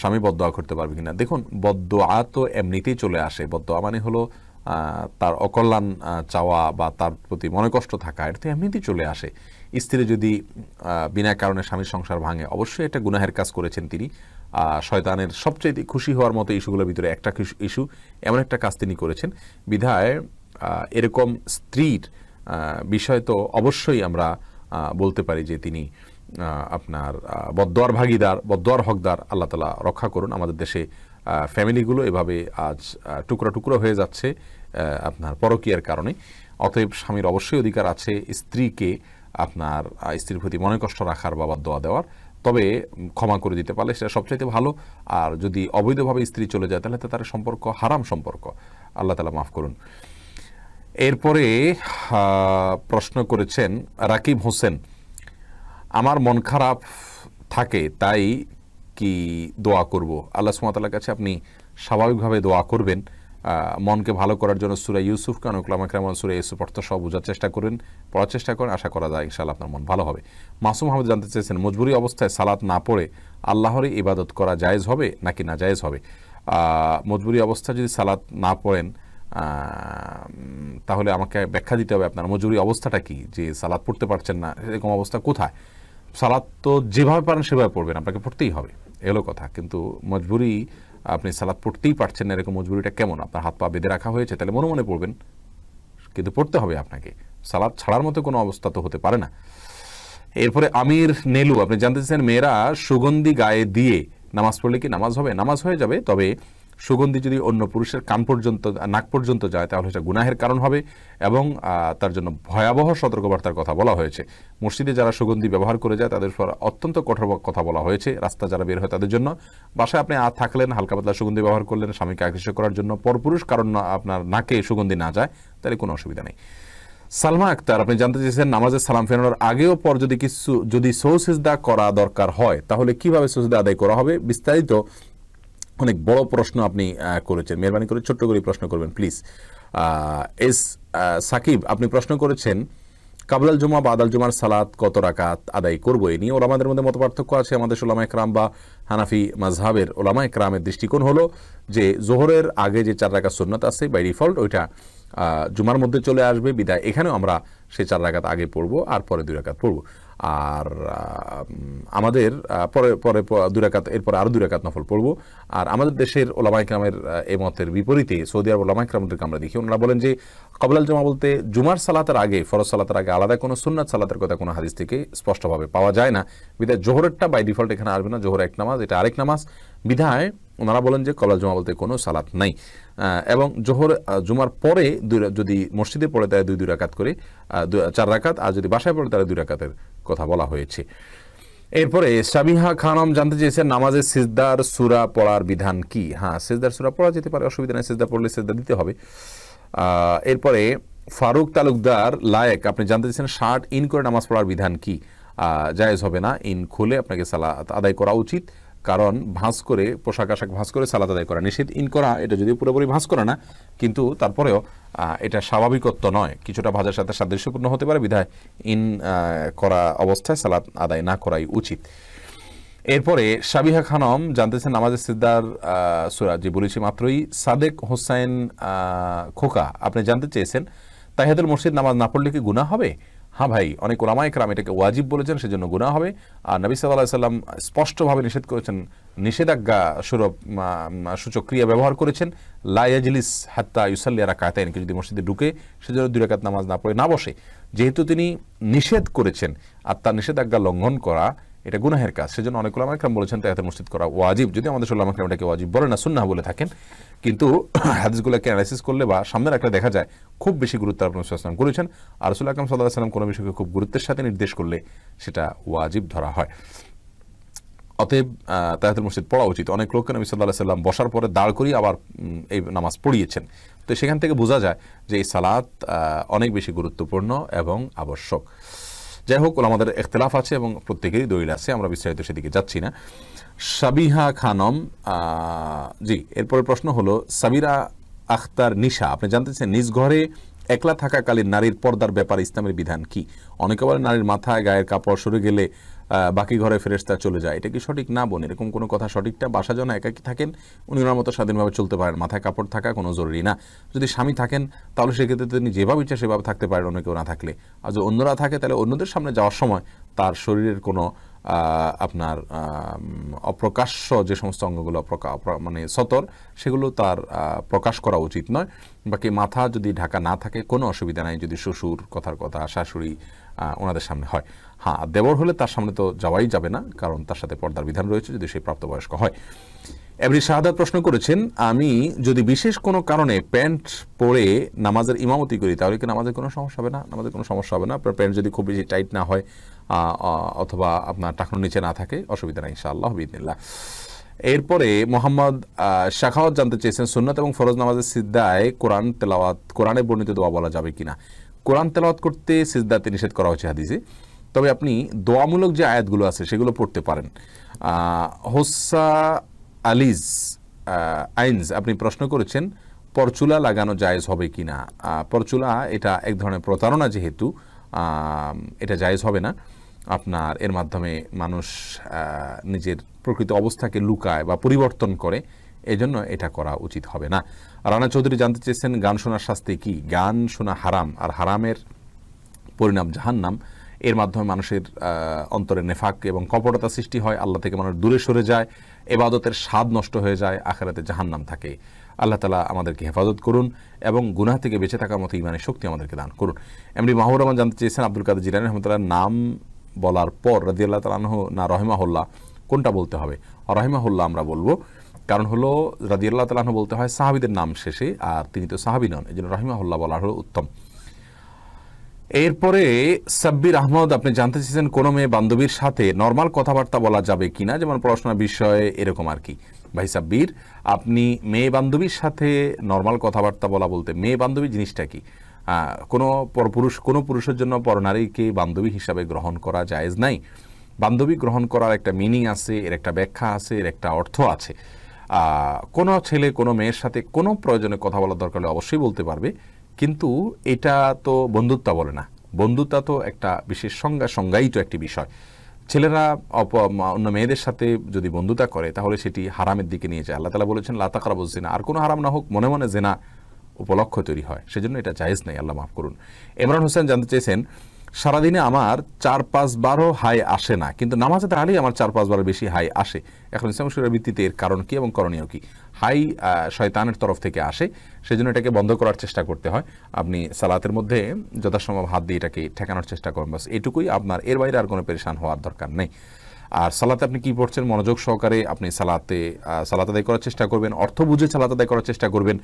স্বামী বদোয়া করতে পারবে কিনা দেখুন বদোয়া তো এমনিতেই চলে আসে বদোয়া মানে হলো তার অকল্যাণ চাওয়া বা তার প্রতি মনে কষ্ট থাকা এটা তো এমনিতেই চলে আসে স্ত্রী যদি বিনা কারণে স্বামীর সংসার ভাঙে অবশ্যই একটা গুনাহের কাজ করেছেন তিনি শয়তানের সবচেয়ে খুশি হওয়ার মতো ইস্যুগুলোর ভিতরে একটা ইস্যু এমন একটা কাজ তিনি করেছেন বিধায় এরকম স্ত্রীর বিষয় তো অবশ্যই আমরা বলতে পারি যে তিনি আপনার বদ্দর ভাগিদার বদ্দর হকদার আল্লাহ তালা রক্ষা করুন আমাদের দেশে ফ্যামিলিগুলো এভাবে আজ টুকরো টুকরো হয়ে যাচ্ছে আপনার পরকীয়ার কারণে অতএব স্বামীর অবশ্যই অধিকার আছে স্ত্রীকে আপনার স্ত্রীর প্রতি মনে কষ্ট রাখার বা দোয়া দেওয়ার তবে ক্ষমা করে দিতে পারলে সেটা সবচাইতে ভালো আর যদি অবৈধভাবে স্ত্রী চলে যায় তাহলে তো তার সম্পর্ক হারাম সম্পর্ক আল্লাহ তালা মাফ করুন এরপরে প্রশ্ন করেছেন রাকিব হোসেন আমার মন খারাপ থাকে তাই কি দোয়া করব আল্লাহ সুমাতালার কাছে আপনি স্বাভাবিকভাবে দোয়া করবেন মনকে ভালো করার জন্য সুরা ইউসুফ কান ওকলামা ক্রামান সুরা ইউসুফ অর্থ সব বোঝার চেষ্টা করেন পড়ার চেষ্টা করেন আশা করা যায় ইনশাল্লাহ আপনার মন ভালো হবে মাসুম আহমেদ জানতে চেয়েছেন মজবুরি অবস্থায় সালাত না পড়ে আল্লাহরই ইবাদত করা জায়েজ হবে নাকি না জায়েজ হবে মজবুরি অবস্থায় যদি সালাত না পড়েন তাহলে আমাকে ব্যাখ্যা দিতে হবে আপনার মজুরি অবস্থাটা কি যে সালাদ পড়তে পারছেন না এরকম অবস্থা কোথায় সালাদ তো যেভাবে পারেন সেভাবে পড়বেন আপনাকে পড়তেই হবে এগুলো কথা কিন্তু মজবুরি আপনি সালাদ পড়তেই পারছেন না এরকম মজবুরিটা কেমন আপনার হাত পা বেঁধে রাখা হয়েছে তাহলে মনে মনে পড়বেন কিন্তু পড়তে হবে আপনাকে সালাদ ছাড়ার মতো কোনো অবস্থা তো হতে পারে না এরপরে আমির নেলু আপনি জানতে চাইছেন মেয়েরা সুগন্ধি গায়ে দিয়ে নামাজ পড়লে কি নামাজ হবে নামাজ হয়ে যাবে তবে সুগন্ধি যদি অন্য পুরুষের কান পর্যন্ত নাক পর্যন্ত যায় তাহলে সেটা গুনাহের কারণ হবে এবং তার জন্য ভয়াবহ সতর্কবার্তার কথা বলা হয়েছে মসজিদে যারা সুগন্ধি ব্যবহার করে যায় তাদের অত্যন্ত কঠোর কথা বলা হয়েছে রাস্তা যারা বের হয় তাদের জন্য বাসায় আপনি আর থাকলেন হালকা পাতলা সুগন্ধি ব্যবহার করলেন স্বামীকে আকৃষ্ট করার জন্য পরপুরুষ কারণ আপনার নাকে সুগন্ধি না যায় তাহলে কোনো অসুবিধা নেই সালমা আক্তার আপনি জানতে চেয়েছেন নামাজের সালাম ফেরানোর আগেও পর যদি কিছু যদি সৌসেজদা করা দরকার হয় তাহলে কিভাবে সৌসেদা আদায় করা হবে বিস্তারিত অনেক বড় প্রশ্ন আপনি করেছেন মেহরবানি করে ছোট্ট করে প্রশ্ন করবেন প্লিজ এস সাকিব আপনি প্রশ্ন করেছেন কাবলাল জুমা বা আদাল জুমার সালাত কত রাকাত আদায় করবো এ নিয়ে ওলামাদের মধ্যে মত পার্থক্য আছে আমাদের ওলামা একরাম বা হানাফি মাজহাবের ওলামা একরামের দৃষ্টিকোণ হলো যে জোহরের আগে যে চার রাকাত সুন্নত আছে বাই ডিফল্ট ওইটা জুমার মধ্যে চলে আসবে বিদায় এখানেও আমরা সেই চার রাকাত আগে পড়বো আর পরে দুই রাকাত পড়বো আর আমাদের পরে পরে দুরাকাত এরপর আরও দুরাকাত নফল পড়ব আর আমাদের দেশের ইকরামের এ মতের বিপরীতে সৌদি আরব ইকরামদেরকে আমরা দেখি ওনারা বলেন যে কবলাল জমা বলতে জুমার সালাতের আগে ফরজ সালাতের আগে আলাদা কোনো সুন্নাত সালাতের কথা কোনো হাদিস থেকে স্পষ্টভাবে পাওয়া যায় না বিধায় জোহরেরটা বাই ডিফল্ট এখানে আসবে না জোহর এক নামাজ এটা আরেক নামাজ বিধায় ওনারা বলেন যে কলা জমা বলতে কোনো সালাত নাই এবং জোহর জুমার পরে যদি মসজিদে পড়ে তারা দুই দুই রাকাত করে চার রাকাত আর যদি বাসায় পড়ে তারা দুই রাকাতের কথা বলা হয়েছে এরপরে সাবিহা খানম জানতে চেয়েছেন নামাজে সিজদার সুরা পড়ার বিধান কি হ্যাঁ সিজদার সুরা পড়া যেতে পারে অসুবিধা নেই সিজদা পড়লে সিজদা দিতে হবে এরপরে ফারুক তালুকদার লায়েক আপনি জানতে চেয়েছেন শার্ট ইন করে নামাজ পড়ার বিধান কি জায়েজ হবে না ইন খুলে আপনাকে সালাত আদায় করা উচিত কারণ ভাঁজ করে পোশাক আশাক ভাঁজ করে সালাদ আদায় করা নিষেধ ইন করা এটা যদিও পুরোপুরি ভাঁজ করা না কিন্তু তারপরেও এটা স্বাভাবিকত্ব নয় কিছুটা ভাজার সাথে সাদৃশ্যপূর্ণ হতে পারে বিধায় ইন করা অবস্থায় সালাদ আদায় না করাই উচিত এরপরে সাবিহা খানম জানতেছেন আমাদের সিদ্দার যে বলেছি মাত্রই সাদেক হোসাইন খোকা আপনি জানতে চেয়েছেন তাহেদুল মসজিদ নামাজ না পড়লে কি গুণা হবে হ্যাঁ ভাই অনেক ওলামায় রাম এটাকে ওয়াজিব বলেছেন সেজন্য গুণা হবে আর নবী সাল্লাহ সাল্লাম স্পষ্টভাবে নিষেধ করেছেন নিষেধাজ্ঞা সুরভ সূচক ক্রিয়া ব্যবহার করেছেন লায়াজলিস হাত্তা ইউসাল্লিয়ারা কাতায়নকে যদি মসজিদে ঢুকে সেজন্য দুই রাকাত নামাজ না পড়ে না বসে যেহেতু তিনি নিষেধ করেছেন আর তার নিষেধাজ্ঞা লঙ্ঘন করা এটা গুনাহের কাজ সেজন্য অনেক ওলামা একরাম বলেছেন তাহাতে মসজিদ করা ওয়াজিব যদি আমাদের ওলামা একরাম এটাকে ওয়াজিব বলে না সুন্নাহ বলে থাকেন কিন্তু [clears throat] হাদিসগুলোকে অ্যানালাইসিস করলে বা সামনে রাখলে দেখা যায় খুব বেশি গুরুত্ব আপনার সাল্লাম করেছেন আর রসুল আকরাম সাল্লাহ সাল্লাম কোনো বিষয়কে খুব গুরুত্বের সাথে নির্দেশ করলে সেটা ওয়াজিব ধরা হয় অতএব তাহাতুল মসজিদ পড়া উচিত অনেক লোককে নবী সাল্লাহ সাল্লাম বসার পরে দাঁড় করি আবার এই নামাজ পড়িয়েছেন তো সেখান থেকে বোঝা যায় যে এই সালাত অনেক বেশি গুরুত্বপূর্ণ এবং আবশ্যক যাই হোক আমাদের এখতলাফ আছে এবং প্রত্যেকেরই দলিল আছে আমরা বিস্তারিত সেদিকে যাচ্ছি না সাবিহা খানম জি এরপরে প্রশ্ন হলো সাবিরা আখতার নিশা আপনি জানতে চান নিজ ঘরে একলা থাকাকালীন নারীর পর্দার ব্যাপারে ইসলামের বিধান কি অনেকে বলে নারীর মাথায় গায়ের কাপড় সরে গেলে বাকি ঘরে ফেরেস্তা চলে যায় এটা কি সঠিক না বোন এরকম কোনো কথা সঠিকটা বাসা যেন একাকি থাকেন উনি ওনার মতো স্বাধীনভাবে চলতে পারেন মাথায় কাপড় থাকা কোনো জরুরি না যদি স্বামী থাকেন তাহলে সেক্ষেত্রে তিনি যেভাবে ইচ্ছা সেভাবে থাকতে পারেন অনেকেও না থাকলে আর যদি অন্যরা থাকে তাহলে অন্যদের সামনে যাওয়ার সময় তার শরীরের কোনো আপনার অপ্রকাশ্য যে সমস্ত অঙ্গগুলো মানে সতর সেগুলো তার প্রকাশ করা উচিত নয় বাকি মাথা যদি ঢাকা না থাকে কোনো অসুবিধা নাই যদি শ্বশুর কথার কথা শাশুড়ি ওনাদের সামনে হয় হ্যাঁ দেবর হলে তার সামনে তো যাওয়াই যাবে না কারণ তার সাথে পর্দার বিধান রয়েছে যদি সে প্রাপ্তবয়স্ক হয় এভরি শাহাদ প্রশ্ন করেছেন আমি যদি বিশেষ কোনো কারণে প্যান্ট পরে নামাজের ইমামতি করি তাহলে কি নামাজের কোনো সমস্যা হবে না নামাজের কোনো সমস্যা হবে না আপনার প্যান্ট যদি খুব বেশি টাইট না হয় অথবা আপনার টাকার নিচে না থাকে অসুবিধা নেই ইনশাআল্লাহ হবিদুল্লাহ এরপরে মোহাম্মদ শাখাওয়াত জানতে চেয়েছেন সুন্নত এবং ফরোজ নামাজের সিদ্দায় কোরআন তেলাওয়াত কোরআনে বর্ণিত দোয়া বলা যাবে কিনা কোরআন তেলাওয়াত করতে সিদ্দাতে নিষেধ করা হয়েছে হাদিসে তবে আপনি দোয়ামূলক যে আয়াতগুলো আছে সেগুলো পড়তে পারেন হোসা আলিজ আইনস আপনি প্রশ্ন করেছেন পরচুলা লাগানো জায়েজ হবে কি না পরচুলা এটা এক ধরনের প্রতারণা যেহেতু এটা জায়েজ হবে না আপনার এর মাধ্যমে মানুষ নিজের প্রকৃত অবস্থাকে লুকায় বা পরিবর্তন করে এজন্য এটা করা উচিত হবে না রানা চৌধুরী জানতে চেয়েছেন গান শোনার শাস্তি কি গান শোনা হারাম আর হারামের পরিণাম জাহান্নাম এর মাধ্যমে মানুষের অন্তরে নেফাক এবং কপটতা সৃষ্টি হয় আল্লাহ থেকে মানুষ দূরে সরে যায় এবাদতের স্বাদ নষ্ট হয়ে যায় আখেরাতে জাহান্নাম থাকে আল্লাহ তালা আমাদেরকে হেফাজত করুন এবং গুনাহ থেকে বেঁচে থাকার মতো ইমানের শক্তি আমাদেরকে দান করুন এমনি মাহবুর রহমান জানতে চেয়েছেন আব্দুল কাদের জিরানি রহমতুল্লাহ নাম বলার পর রাজিয়াল তালাহ না রহেমাহুল্লাহ কোনটা বলতে হবে রহেমাহুল্লাহ আমরা বলবো কারণ হলো রাজিয়াল্লাহ তালাহ বলতে হয় সাহাবিদের নাম শেষে আর তিনি তো সাহাবি নন এই জন্য রহিমাহুল্লাহ বলা হলো উত্তম এরপরে সাব্বির আহমদ আপনি জানতে চেয়েছেন কোনো মেয়ে বান্ধবীর সাথে নর্মাল কথাবার্তা বলা যাবে কি না যেমন পড়াশোনা বিষয়ে এরকম আর কি ভাই সাব্বির আপনি মেয়ে বান্ধবীর সাথে নর্মাল কথাবার্তা বলা বলতে মেয়ে বান্ধবী জিনিসটা কি কোনো পরপুরুষ কোনো পুরুষের জন্য পরনারীকে বান্ধবী হিসাবে গ্রহণ করা জায়েজ নাই বান্ধবী গ্রহণ করার একটা মিনিং আছে এর একটা ব্যাখ্যা আছে এর একটা অর্থ আছে কোনো ছেলে কোনো মেয়ের সাথে কোনো প্রয়োজনে কথা বলার দরকার হলে অবশ্যই বলতে পারবে কিন্তু এটা তো বন্ধুত্ব বলে না বন্ধুত্ব তো একটা বিশেষ সংজ্ঞা সংজ্ঞায়িত একটি বিষয় ছেলেরা অন্য মেয়েদের সাথে যদি বন্ধুতা করে তাহলে সেটি হারামের দিকে নিয়ে যায় আল্লাহ তালা বলেছেন লাতাকারা বলছে না আর কোনো হারাম না হোক মনে মনে জেনা উপলক্ষ তৈরি হয় সেজন্য এটা জায়েজ নাই আল্লাহ মাফ করুন ইমরান হোসেন জানতে চেয়েছেন সারাদিনে আমার চার পাঁচবারও হাই আসে না কিন্তু নামাজে তাহলেই আমার চার পাঁচবার বেশি হাই আসে এখন সুরের ভিত্তিতে এর কারণ কী এবং করণীয় কী হাই শয়তানের তরফ থেকে আসে সেজন্য এটাকে বন্ধ করার চেষ্টা করতে হয় আপনি সালাতের মধ্যে যথাসম্ভব হাত দিয়ে এটাকে ঠেকানোর চেষ্টা করেন বাস এটুকুই আপনার এর বাইরে আর কোনো পরেশান হওয়ার দরকার নেই আর সালাতে আপনি কি পড়ছেন মনোযোগ সহকারে আপনি সালাতে সালাত আদায় করার চেষ্টা করবেন অর্থ বুঝে সালাত আদায় করার চেষ্টা করবেন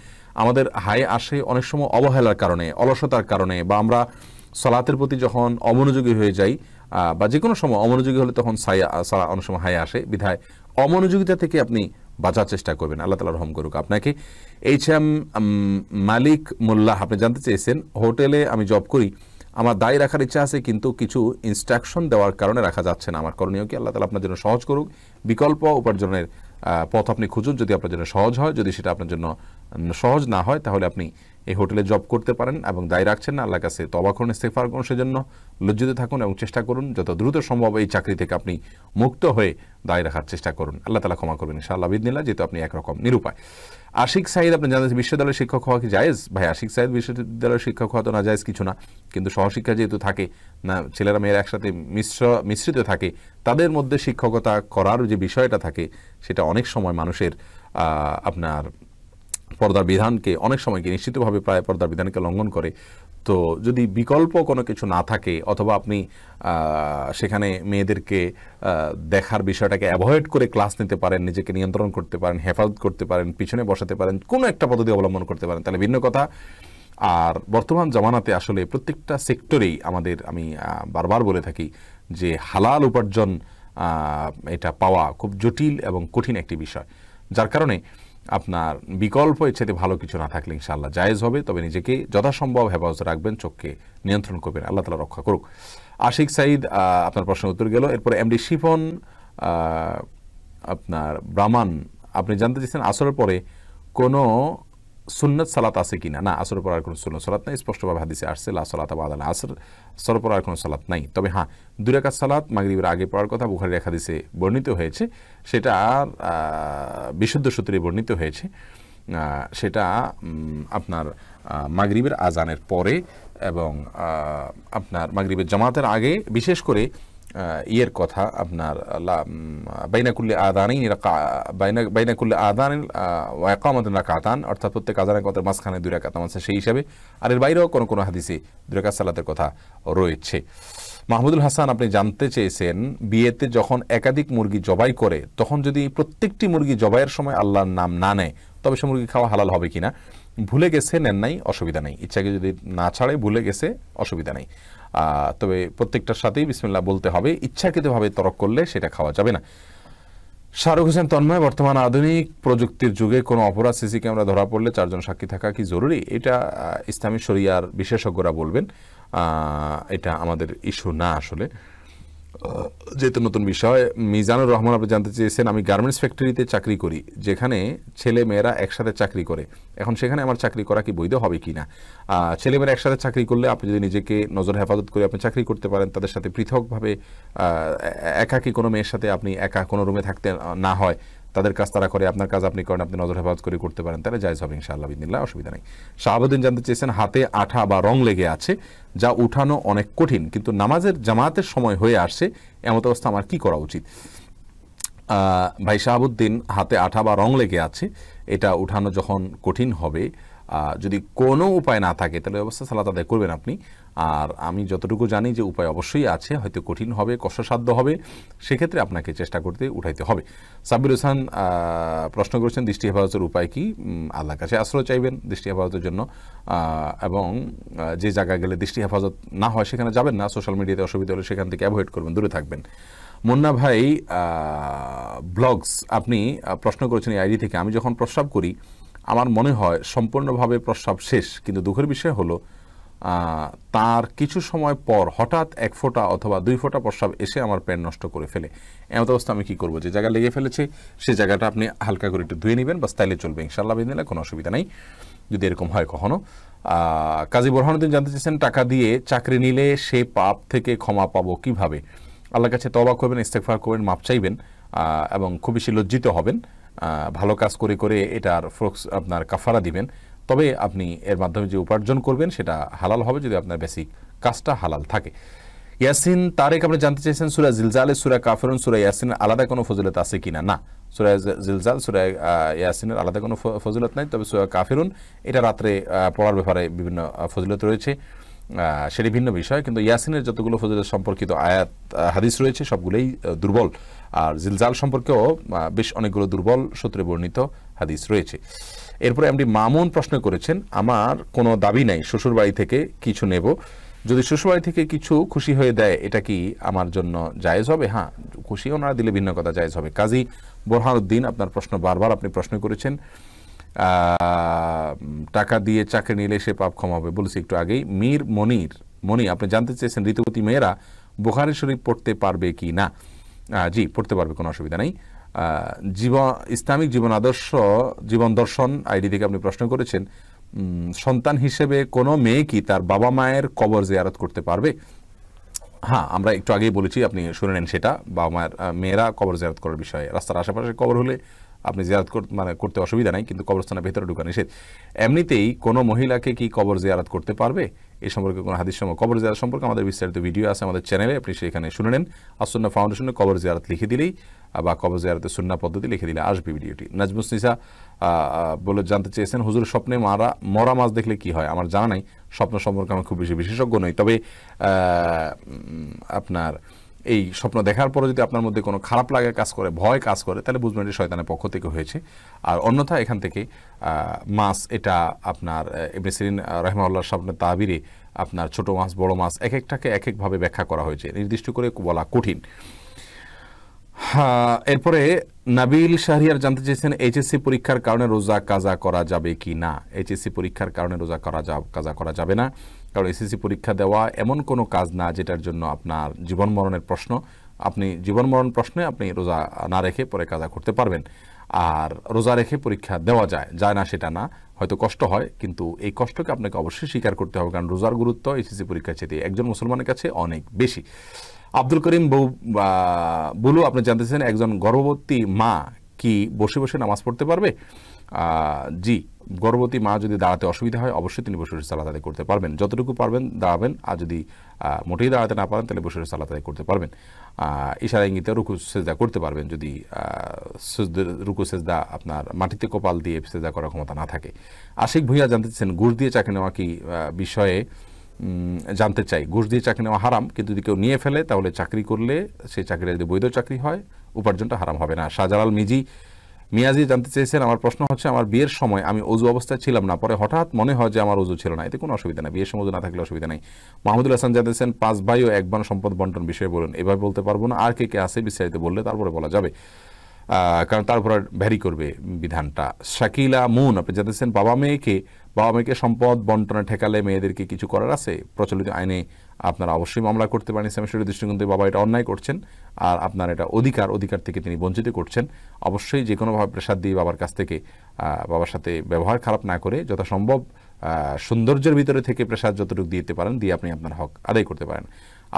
আমাদের হাই আসে অনেক সময় অবহেলার কারণে অলসতার কারণে বা আমরা সালাতের প্রতি যখন অমনোযোগী হয়ে যাই বা যে কোনো সময় অমনোযোগী হলে তখন সায়া সালা অনেক সময় হাই আসে বিধায় অমনোযোগিতা থেকে আপনি বাঁচার চেষ্টা করবেন আল্লাহ তালা রহম করুক আপনাকে এইচ এম মালিক মোল্লাহ আপনি জানতে চেয়েছেন হোটেলে আমি জব করি আমার দায়ী রাখার ইচ্ছা আছে কিন্তু কিছু ইনস্ট্রাকশন দেওয়ার কারণে রাখা যাচ্ছে না আমার করণীয় কি আল্লাহ তালা আপনার জন্য সহজ করুক বিকল্প উপার্জনের পথ আপনি খুঁজুন যদি আপনার জন্য সহজ হয় যদি সেটা আপনার জন্য সহজ না হয় তাহলে আপনি এই হোটেলে জব করতে পারেন এবং দায় রাখছেন না আল্লাহ কাছে তবা করুন ইস্তেফার করুন সেজন্য লজ্জিত থাকুন এবং চেষ্টা করুন যত দ্রুত সম্ভব এই চাকরি থেকে আপনি মুক্ত হয়ে দায় রাখার চেষ্টা করুন আল্লাহ তালা ক্ষমা করবেন ইনশাআল্লাহ বিদিনা যেহেতু আপনি একরকম নিরুপায় আশিক সাইদ আপনি জানেন বিশ্ববিদ্যালয়ের শিক্ষক হওয়া কি জায়েজ ভাই আশিক সাইদ বিশ্ববিদ্যালয়ের শিক্ষক হওয়া তো না জায়েজ কিছু না কিন্তু সহশিক্ষা যেহেতু থাকে না ছেলেরা মেয়েরা একসাথে মিশ্র মিশ্রিত থাকে তাদের মধ্যে শিক্ষকতা করার যে বিষয়টা থাকে সেটা অনেক সময় মানুষের আপনার পর্দার বিধানকে অনেক সময় কি নিশ্চিতভাবে প্রায় পর্দার বিধানকে লঙ্ঘন করে তো যদি বিকল্প কোনো কিছু না থাকে অথবা আপনি সেখানে মেয়েদেরকে দেখার বিষয়টাকে অ্যাভয়েড করে ক্লাস নিতে পারেন নিজেকে নিয়ন্ত্রণ করতে পারেন হেফাজত করতে পারেন পিছনে বসাতে পারেন কোনো একটা পদ্ধতি অবলম্বন করতে পারেন তাহলে ভিন্ন কথা আর বর্তমান জামানাতে আসলে প্রত্যেকটা সেক্টরেই আমাদের আমি বারবার বলে থাকি যে হালাল উপার্জন এটা পাওয়া খুব জটিল এবং কঠিন একটি বিষয় যার কারণে আপনার বিকল্প ইচ্ছাতে ভালো কিছু না থাকলে ইনশাআল্লাহ জায়েজ হবে তবে নিজেকে যথাসম্ভব হেফাজত রাখবেন চোখকে নিয়ন্ত্রণ করবেন আল্লাহ তালা রক্ষা করুক আশিক সাইদ আপনার প্রশ্নের উত্তর গেল এরপর এমডি শিফন আপনার ব্রাহ্মণ আপনি জানতে চেয়েছেন আসরের পরে কোনো সুন্নত সালাত আছে কিনা না আসর পর আর কোনো সুন্নত সালাত নাই স্পষ্টভাবে হাদিসে আসছে লা সালাত আবাদ আল আসর সর পর আর কোনো সালাত নাই তবে হ্যাঁ দুরাকাত সালাত মাগরিবের আগে পড়ার কথা বুখারি রেখা দিছে বর্ণিত হয়েছে সেটা বিশুদ্ধ সূত্রে বর্ণিত হয়েছে সেটা আপনার মাগরিবের আজানের পরে এবং আপনার মাগরিবের জামাতের আগে বিশেষ করে ইয়ের কথা আপনার বাইনাকুল্লি আদানি বাইনাকুল্লি আদান ওয়াকামাতুন রাকাতান অর্থাৎ প্রত্যেক আদানের কথা মাঝখানে দুই রাকাত আছে মানে সেই হিসাবে আর এর বাইরেও কোনো কোনো হাদিসে দুই রাকাত সালাতের কথা রয়েছে মাহমুদুল হাসান আপনি জানতে চেয়েছেন বিয়েতে যখন একাধিক মুরগি জবাই করে তখন যদি প্রত্যেকটি মুরগি জবাইয়ের সময় আল্লাহর নাম না নেয় তবে সে মুরগি খাওয়া হালাল হবে কিনা ভুলে গেছে নেন নাই অসুবিধা নেই ইচ্ছাকে যদি না ছাড়ে ভুলে গেছে অসুবিধা নেই তবে প্রত্যেকটার সাথেই বিসমিল্লা বলতে হবে ইচ্ছাকৃতভাবে তরক করলে সেটা খাওয়া যাবে না শাহরুখ হোসেন তন্ময় বর্তমান আধুনিক প্রযুক্তির যুগে কোনো অপরাধ সিসি ক্যামেরা ধরা পড়লে চারজন সাক্ষী থাকা কি জরুরি এটা ইসলামী শরিয়ার বিশেষজ্ঞরা বলবেন এটা আমাদের ইস্যু না আসলে যেহেতু নতুন বিষয় মিজানুর রহমান আপনি জানতে চেয়েছেন আমি গার্মেন্টস ফ্যাক্টরিতে চাকরি করি যেখানে ছেলে মেয়েরা একসাথে চাকরি করে এখন সেখানে আমার চাকরি করা কি বৈধ হবে কি না ছেলে মেয়েরা একসাথে চাকরি করলে আপনি যদি নিজেকে নজর হেফাজত করে আপনি চাকরি করতে পারেন তাদের সাথে পৃথকভাবে একাকি কোনো মেয়ের সাথে আপনি একা কোনো রুমে থাকতে না হয় তাদের কাজ তারা করে আপনার কাজ আপনি করেন আপনি নজর হেফাজ করে করতে পারেন তাহলে জায়জ হবে ইনশাআল্লাহ বিদিনিল্লাহ অসুবিধা নেই শাহাবুদ্দিন জানতে চেয়েছেন হাতে আঠা বা রং লেগে আছে যা উঠানো অনেক কঠিন কিন্তু নামাজের জামাতের সময় হয়ে আসছে এমত অবস্থা আমার কি করা উচিত ভাই শাহাবুদ্দিন হাতে আঠা বা রং লেগে আছে এটা উঠানো যখন কঠিন হবে যদি কোনো উপায় না থাকে তাহলে অবস্থা সালাত আদায় করবেন আপনি আর আমি যতটুকু জানি যে উপায় অবশ্যই আছে হয়তো কঠিন হবে কষ্টসাধ্য হবে সেক্ষেত্রে আপনাকে চেষ্টা করতে উঠাইতে হবে সাব্বির হোসেন প্রশ্ন করেছেন দৃষ্টি হেফাজতের উপায় কি আল্লাহর কাছে আশ্রয় চাইবেন দৃষ্টি হেফাজতের জন্য এবং যে জায়গায় গেলে দৃষ্টি হেফাজত না হয় সেখানে যাবেন না সোশ্যাল মিডিয়াতে অসুবিধা হলে সেখান থেকে অ্যাভয়েড করবেন দূরে থাকবেন মুন্না ভাই ব্লগস আপনি প্রশ্ন করেছেন এই আইডি থেকে আমি যখন প্রস্রাব করি আমার মনে হয় সম্পূর্ণভাবে প্রস্রাব শেষ কিন্তু দুঃখের বিষয় হলো তার কিছু সময় পর হঠাৎ এক ফোঁটা অথবা দুই ফোঁটা প্রস্রাব এসে আমার প্যান্ট নষ্ট করে ফেলে এমত অবস্থা আমি কি করবো যে জায়গা লেগে ফেলেছে সে জায়গাটা আপনি হালকা করে একটু ধুয়ে নেবেন বা স্টাইলে চলবে ইনশাল্লাহ বিদিনে কোনো অসুবিধা নেই যদি এরকম হয় কখনো কাজী বোরহানুদ্দিন জানতে চেয়েছেন টাকা দিয়ে চাকরি নিলে সে পাপ থেকে ক্ষমা পাবো কিভাবে আল্লাহর কাছে তবা করবেন ইস্তেকফার করবেন মাপ চাইবেন এবং খুব বেশি লজ্জিত হবেন ভালো কাজ করে করে এটার ফ্রোক্স আপনার কাফারা দিবেন তবে আপনি এর মাধ্যমে যে উপার্জন করবেন সেটা হালাল হবে যদি আপনার বেসিক কাজটা হালাল থাকে ইয়াসিন তারেক আপনি জানতে চাইছেন সুরা জিলজালে সুরা কাফেরুন সুরা ইয়াসিন আলাদা কোনো ফজিলত আছে কিনা না সুরা জিলজাল সুরা ইয়াসিনের আলাদা কোনো ফজিলত নাই তবে সুরা কাফেরুন এটা রাত্রে পড়ার ব্যাপারে বিভিন্ন ফজিলত রয়েছে সেটি ভিন্ন বিষয় কিন্তু ইয়াসিনের যতগুলো ফজিলত সম্পর্কিত আয়াত হাদিস রয়েছে সবগুলোই দুর্বল আর জিলজাল সম্পর্কেও বেশ অনেকগুলো দুর্বল সূত্রে বর্ণিত হাদিস রয়েছে এরপরে এমডি মামুন প্রশ্ন করেছেন আমার কোনো দাবি নাই শ্বশুর বাড়ি থেকে কিছু নেব যদি শ্বশুর বাড়ি থেকে কিছু খুশি হয়ে দেয় এটা কি আমার জন্য জায়েজ হবে হ্যাঁ খুশি ওনারা দিলে ভিন্ন কথা জায়েজ হবে কাজী বোরহানুদ্দিন আপনার প্রশ্ন বারবার আপনি প্রশ্ন করেছেন টাকা দিয়ে চাকরি নিলে সে পাপ ক্ষমা হবে বলেছি একটু আগেই মীর মনির মনি আপনি জানতে চেয়েছেন ঋতুপতি মেয়েরা বোখারি পড়তে পারবে কি না জি পড়তে পারবে কোনো অসুবিধা নেই জীবন ইসলামিক জীবন আদর্শ জীবন দর্শন আইডি থেকে আপনি প্রশ্ন করেছেন সন্তান হিসেবে কোনো মেয়ে কি তার বাবা মায়ের কবর জিয়ারত করতে পারবে হ্যাঁ আমরা একটু আগেই বলেছি আপনি শুনে নেন সেটা বাবা মায়ের মেয়েরা কবর জিয়ারত করার বিষয়ে রাস্তার আশেপাশে কবর হলে আপনি জিয়ারত মানে করতে অসুবিধা নাই কিন্তু কবরস্থানের ভেতরে ঢুকা নিষেধ এমনিতেই কোনো মহিলাকে কি কবর জিয়ারত করতে পারবে এ সম্পর্কে কোনো হাদিস সময় কবর জিয়ারত সম্পর্কে আমাদের বিস্তারিত ভিডিও আছে আমাদের চ্যানেলে আপনি সেখানে শুনে নেন আসন্ন ফাউন্ডেশনে কবর জিয়ারত লিখে দিলেই বা কবজ জিয়ারতে সুন্না পদ্ধতি লিখে দিলে আসবে ভিডিওটি নিসা বলে জানতে চেয়েছেন হুজুর স্বপ্নে মারা মরা মাছ দেখলে কি হয় আমার জানা নাই স্বপ্ন সম্পর্কে আমার খুব বেশি বিশেষজ্ঞ নই তবে আপনার এই স্বপ্ন দেখার পরে যদি আপনার মধ্যে কোনো খারাপ লাগে কাজ করে ভয় কাজ করে তাহলে বুঝবেন এটি শয়তানের পক্ষ থেকে হয়েছে আর অন্যথা এখান থেকে মাছ এটা আপনার এমনি সিরিন রহমাউল্লাহ স্বপ্নের তাবিরে আপনার ছোট মাছ বড় মাছ এক একটাকে এক একভাবে ব্যাখ্যা করা হয়েছে নির্দিষ্ট করে বলা কঠিন হ্যাঁ এরপরে নাবিল শাহরিয়ার জানতে চেয়েছেন এইচএসসি পরীক্ষার কারণে রোজা কাজা করা যাবে কি না এইচএসসি পরীক্ষার কারণে রোজা করা যা কাজা করা যাবে না কারণ এসএসসি পরীক্ষা দেওয়া এমন কোনো কাজ না যেটার জন্য আপনার জীবন মরণের প্রশ্ন আপনি জীবন মরণ প্রশ্নে আপনি রোজা না রেখে পরে কাজা করতে পারবেন আর রোজা রেখে পরীক্ষা দেওয়া যায় যায় না সেটা না হয়তো কষ্ট হয় কিন্তু এই কষ্টকে আপনাকে অবশ্যই স্বীকার করতে হবে কারণ রোজার গুরুত্ব এসএসি পরীক্ষার চেয়ে একজন মুসলমানের কাছে অনেক বেশি আব্দুল করিম বলু আপনি জানতেছেন একজন গর্ভবতী মা কি বসে বসে নামাজ পড়তে পারবে জি গর্ভবতী মা যদি দাঁড়াতে অসুবিধা হয় অবশ্যই তিনি বসে বসে করতে পারবেন যতটুকু পারবেন দাঁড়াবেন আর যদি মোটেই দাঁড়াতে না পারেন তাহলে বসে বসে করতে পারবেন ইশারা ইঙ্গিতে রুকু সেজদা করতে পারবেন যদি রুকু সেজদা আপনার মাটিতে কপাল দিয়ে সেজদা করার ক্ষমতা না থাকে আশিক ভূঁইয়া জানতেছেন গুড় দিয়ে চাকরি নেওয়া কি বিষয়ে জানতে চাই ঘুষ দিয়ে চাকরি নেওয়া হারাম কিন্তু যদি কেউ নিয়ে ফেলে তাহলে চাকরি করলে সেই চাকরিটা যদি বৈধ চাকরি হয় উপার্জনটা হারাম হবে না শাহজালাল মিজি মিয়াজি জানতে চেয়েছেন আমার প্রশ্ন হচ্ছে আমার বিয়ের সময় আমি অজু অবস্থায় ছিলাম না পরে হঠাৎ মনে হয় যে আমার অজু ছিল না এতে কোনো অসুবিধা নেই বিয়ের সময় না থাকলে অসুবিধা নেই মাহমুদুল হাসান জানতেছেন পাঁচ ভাই ও একবার সম্পদ বন্টন বিষয়ে বলুন এভাবে বলতে পারবো না আর কে কে আছে বিস্তারিত বললে তারপরে বলা যাবে কারণ তারপর ভ্যারি করবে বিধানটা শাকিলা মুন আপনি জানতেছেন বাবা মেয়েকে বাবা মেয়েকে সম্পদ বন্টনা ঠেকালে মেয়েদেরকে কিছু করার আছে প্রচলিত আইনে আপনারা অবশ্যই মামলা করতে পারেন ইসলামের শরীর দৃষ্টিকোণ থেকে বাবা এটা অন্যায় করছেন আর আপনার এটা অধিকার অধিকার থেকে তিনি বঞ্চিত করছেন অবশ্যই যে কোনোভাবে প্রেসার দিয়ে বাবার কাছ থেকে বাবার সাথে ব্যবহার খারাপ না করে যথাসম্ভব সৌন্দর্যের ভিতরে থেকে প্রেসার যতটুকু দিতে পারেন দিয়ে আপনি আপনার হক আদায় করতে পারেন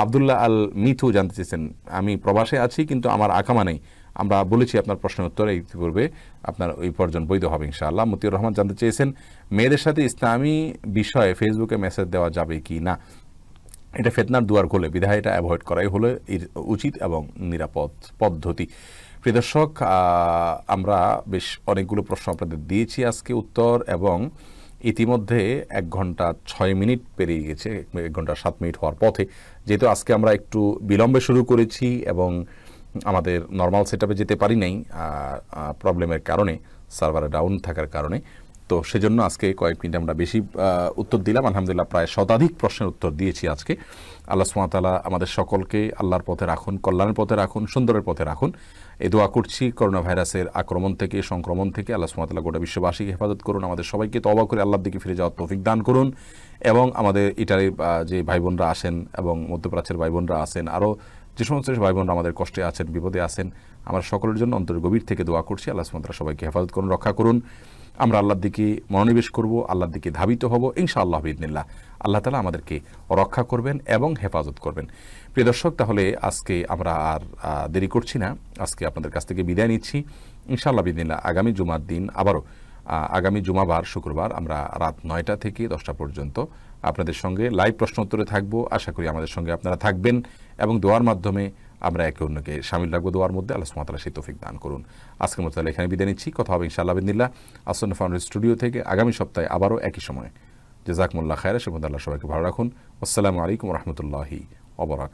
আবদুল্লাহ আল মিথু জানতে চেয়েছেন আমি প্রবাসে আছি কিন্তু আমার আকামা নেই আমরা বলেছি আপনার প্রশ্নের উত্তরে ইতিপূর্বে আপনার ওই পর্যন্ত বৈধ হবে ইনশাআল্লাহ মতিউর রহমান জানতে চেয়েছেন মেয়েদের সাথে ইসলামী বিষয়ে ফেসবুকে মেসেজ দেওয়া যাবে কি না এটা ফেতনার দুয়ার খোলে বিধায় এটা অ্যাভয়েড করাই হলো উচিত এবং নিরাপদ পদ্ধতি প্রিয় দর্শক আমরা বেশ অনেকগুলো প্রশ্ন আপনাদের দিয়েছি আজকে উত্তর এবং ইতিমধ্যে এক ঘন্টা ছয় মিনিট পেরিয়ে গেছে এক ঘন্টা সাত মিনিট হওয়ার পথে যেহেতু আজকে আমরা একটু বিলম্বে শুরু করেছি এবং আমাদের নর্মাল সেট যেতে পারি নাই প্রবলেমের কারণে সার্ভারে ডাউন থাকার কারণে তো সেজন্য আজকে কয়েক মিনিট আমরা বেশি উত্তর দিলাম আলহামদুলিল্লাহ প্রায় শতাধিক প্রশ্নের উত্তর দিয়েছি আজকে আল্লাহ সুমাতালা আমাদের সকলকে আল্লাহর পথে রাখুন কল্যাণের পথে রাখুন সুন্দরের পথে রাখুন এ দোয়া করছি করোনা ভাইরাসের আক্রমণ থেকে সংক্রমণ থেকে আল্লাহ সুমাতালা গোটা বিশ্ববাসীকে হেফাজত করুন আমাদের সবাইকে তবা করে আল্লাহর দিকে ফিরে যাওয়ার তৌফিক দান করুন এবং আমাদের ইটালির যে ভাই বোনরা আসেন এবং মধ্যপ্রাচ্যের ভাই বোনরা আসেন আরও যে সমস্ত ভাই বোনরা আমাদের কষ্টে আছেন বিপদে আছেন আমরা সকলের জন্য অন্তর গভীর থেকে দোয়া করছি আল্লাহ সুমতরা সবাইকে হেফাজত করুন রক্ষা করুন আমরা আল্লাহর দিকে মনোনিবেশ করব আল্লাহর দিকে ধাবিত হব আল্লাহ বিদিনিল্লাহ আল্লাহ তালা আমাদেরকে রক্ষা করবেন এবং হেফাজত করবেন প্রিয় দর্শক তাহলে আজকে আমরা আর দেরি করছি না আজকে আপনাদের কাছ থেকে বিদায় নিচ্ছি ইনশাআল্লাহ বিদিনিল্লাহ আগামী জুমার দিন আবারও আগামী জুমাবার শুক্রবার আমরা রাত নয়টা থেকে দশটা পর্যন্ত আপনাদের সঙ্গে লাইভ প্রশ্ন উত্তরে থাকবো আশা করি আমাদের সঙ্গে আপনারা থাকবেন এবং দোয়ার মাধ্যমে আমরা একে অন্যকে সামিল রাখবো দোয়ার মধ্যে আল্লাহ সুমাতলা সেই তৌফিক দান করুন আজকের মতো তাহলে এখানে বিদায় নিচ্ছি কথা হবে ইনশাল্লাহ বিদিল্লা আসন্ন ফাউন্ডের স্টুডিও থেকে আগামী সপ্তাহে আবারও একই সময় জেজাকমুল্লাহ খায়রা সে আল্লাহ সবাইকে ভালো রাখুন আসসালামু আলাইকুম রহমতুল্লাহি অবরাক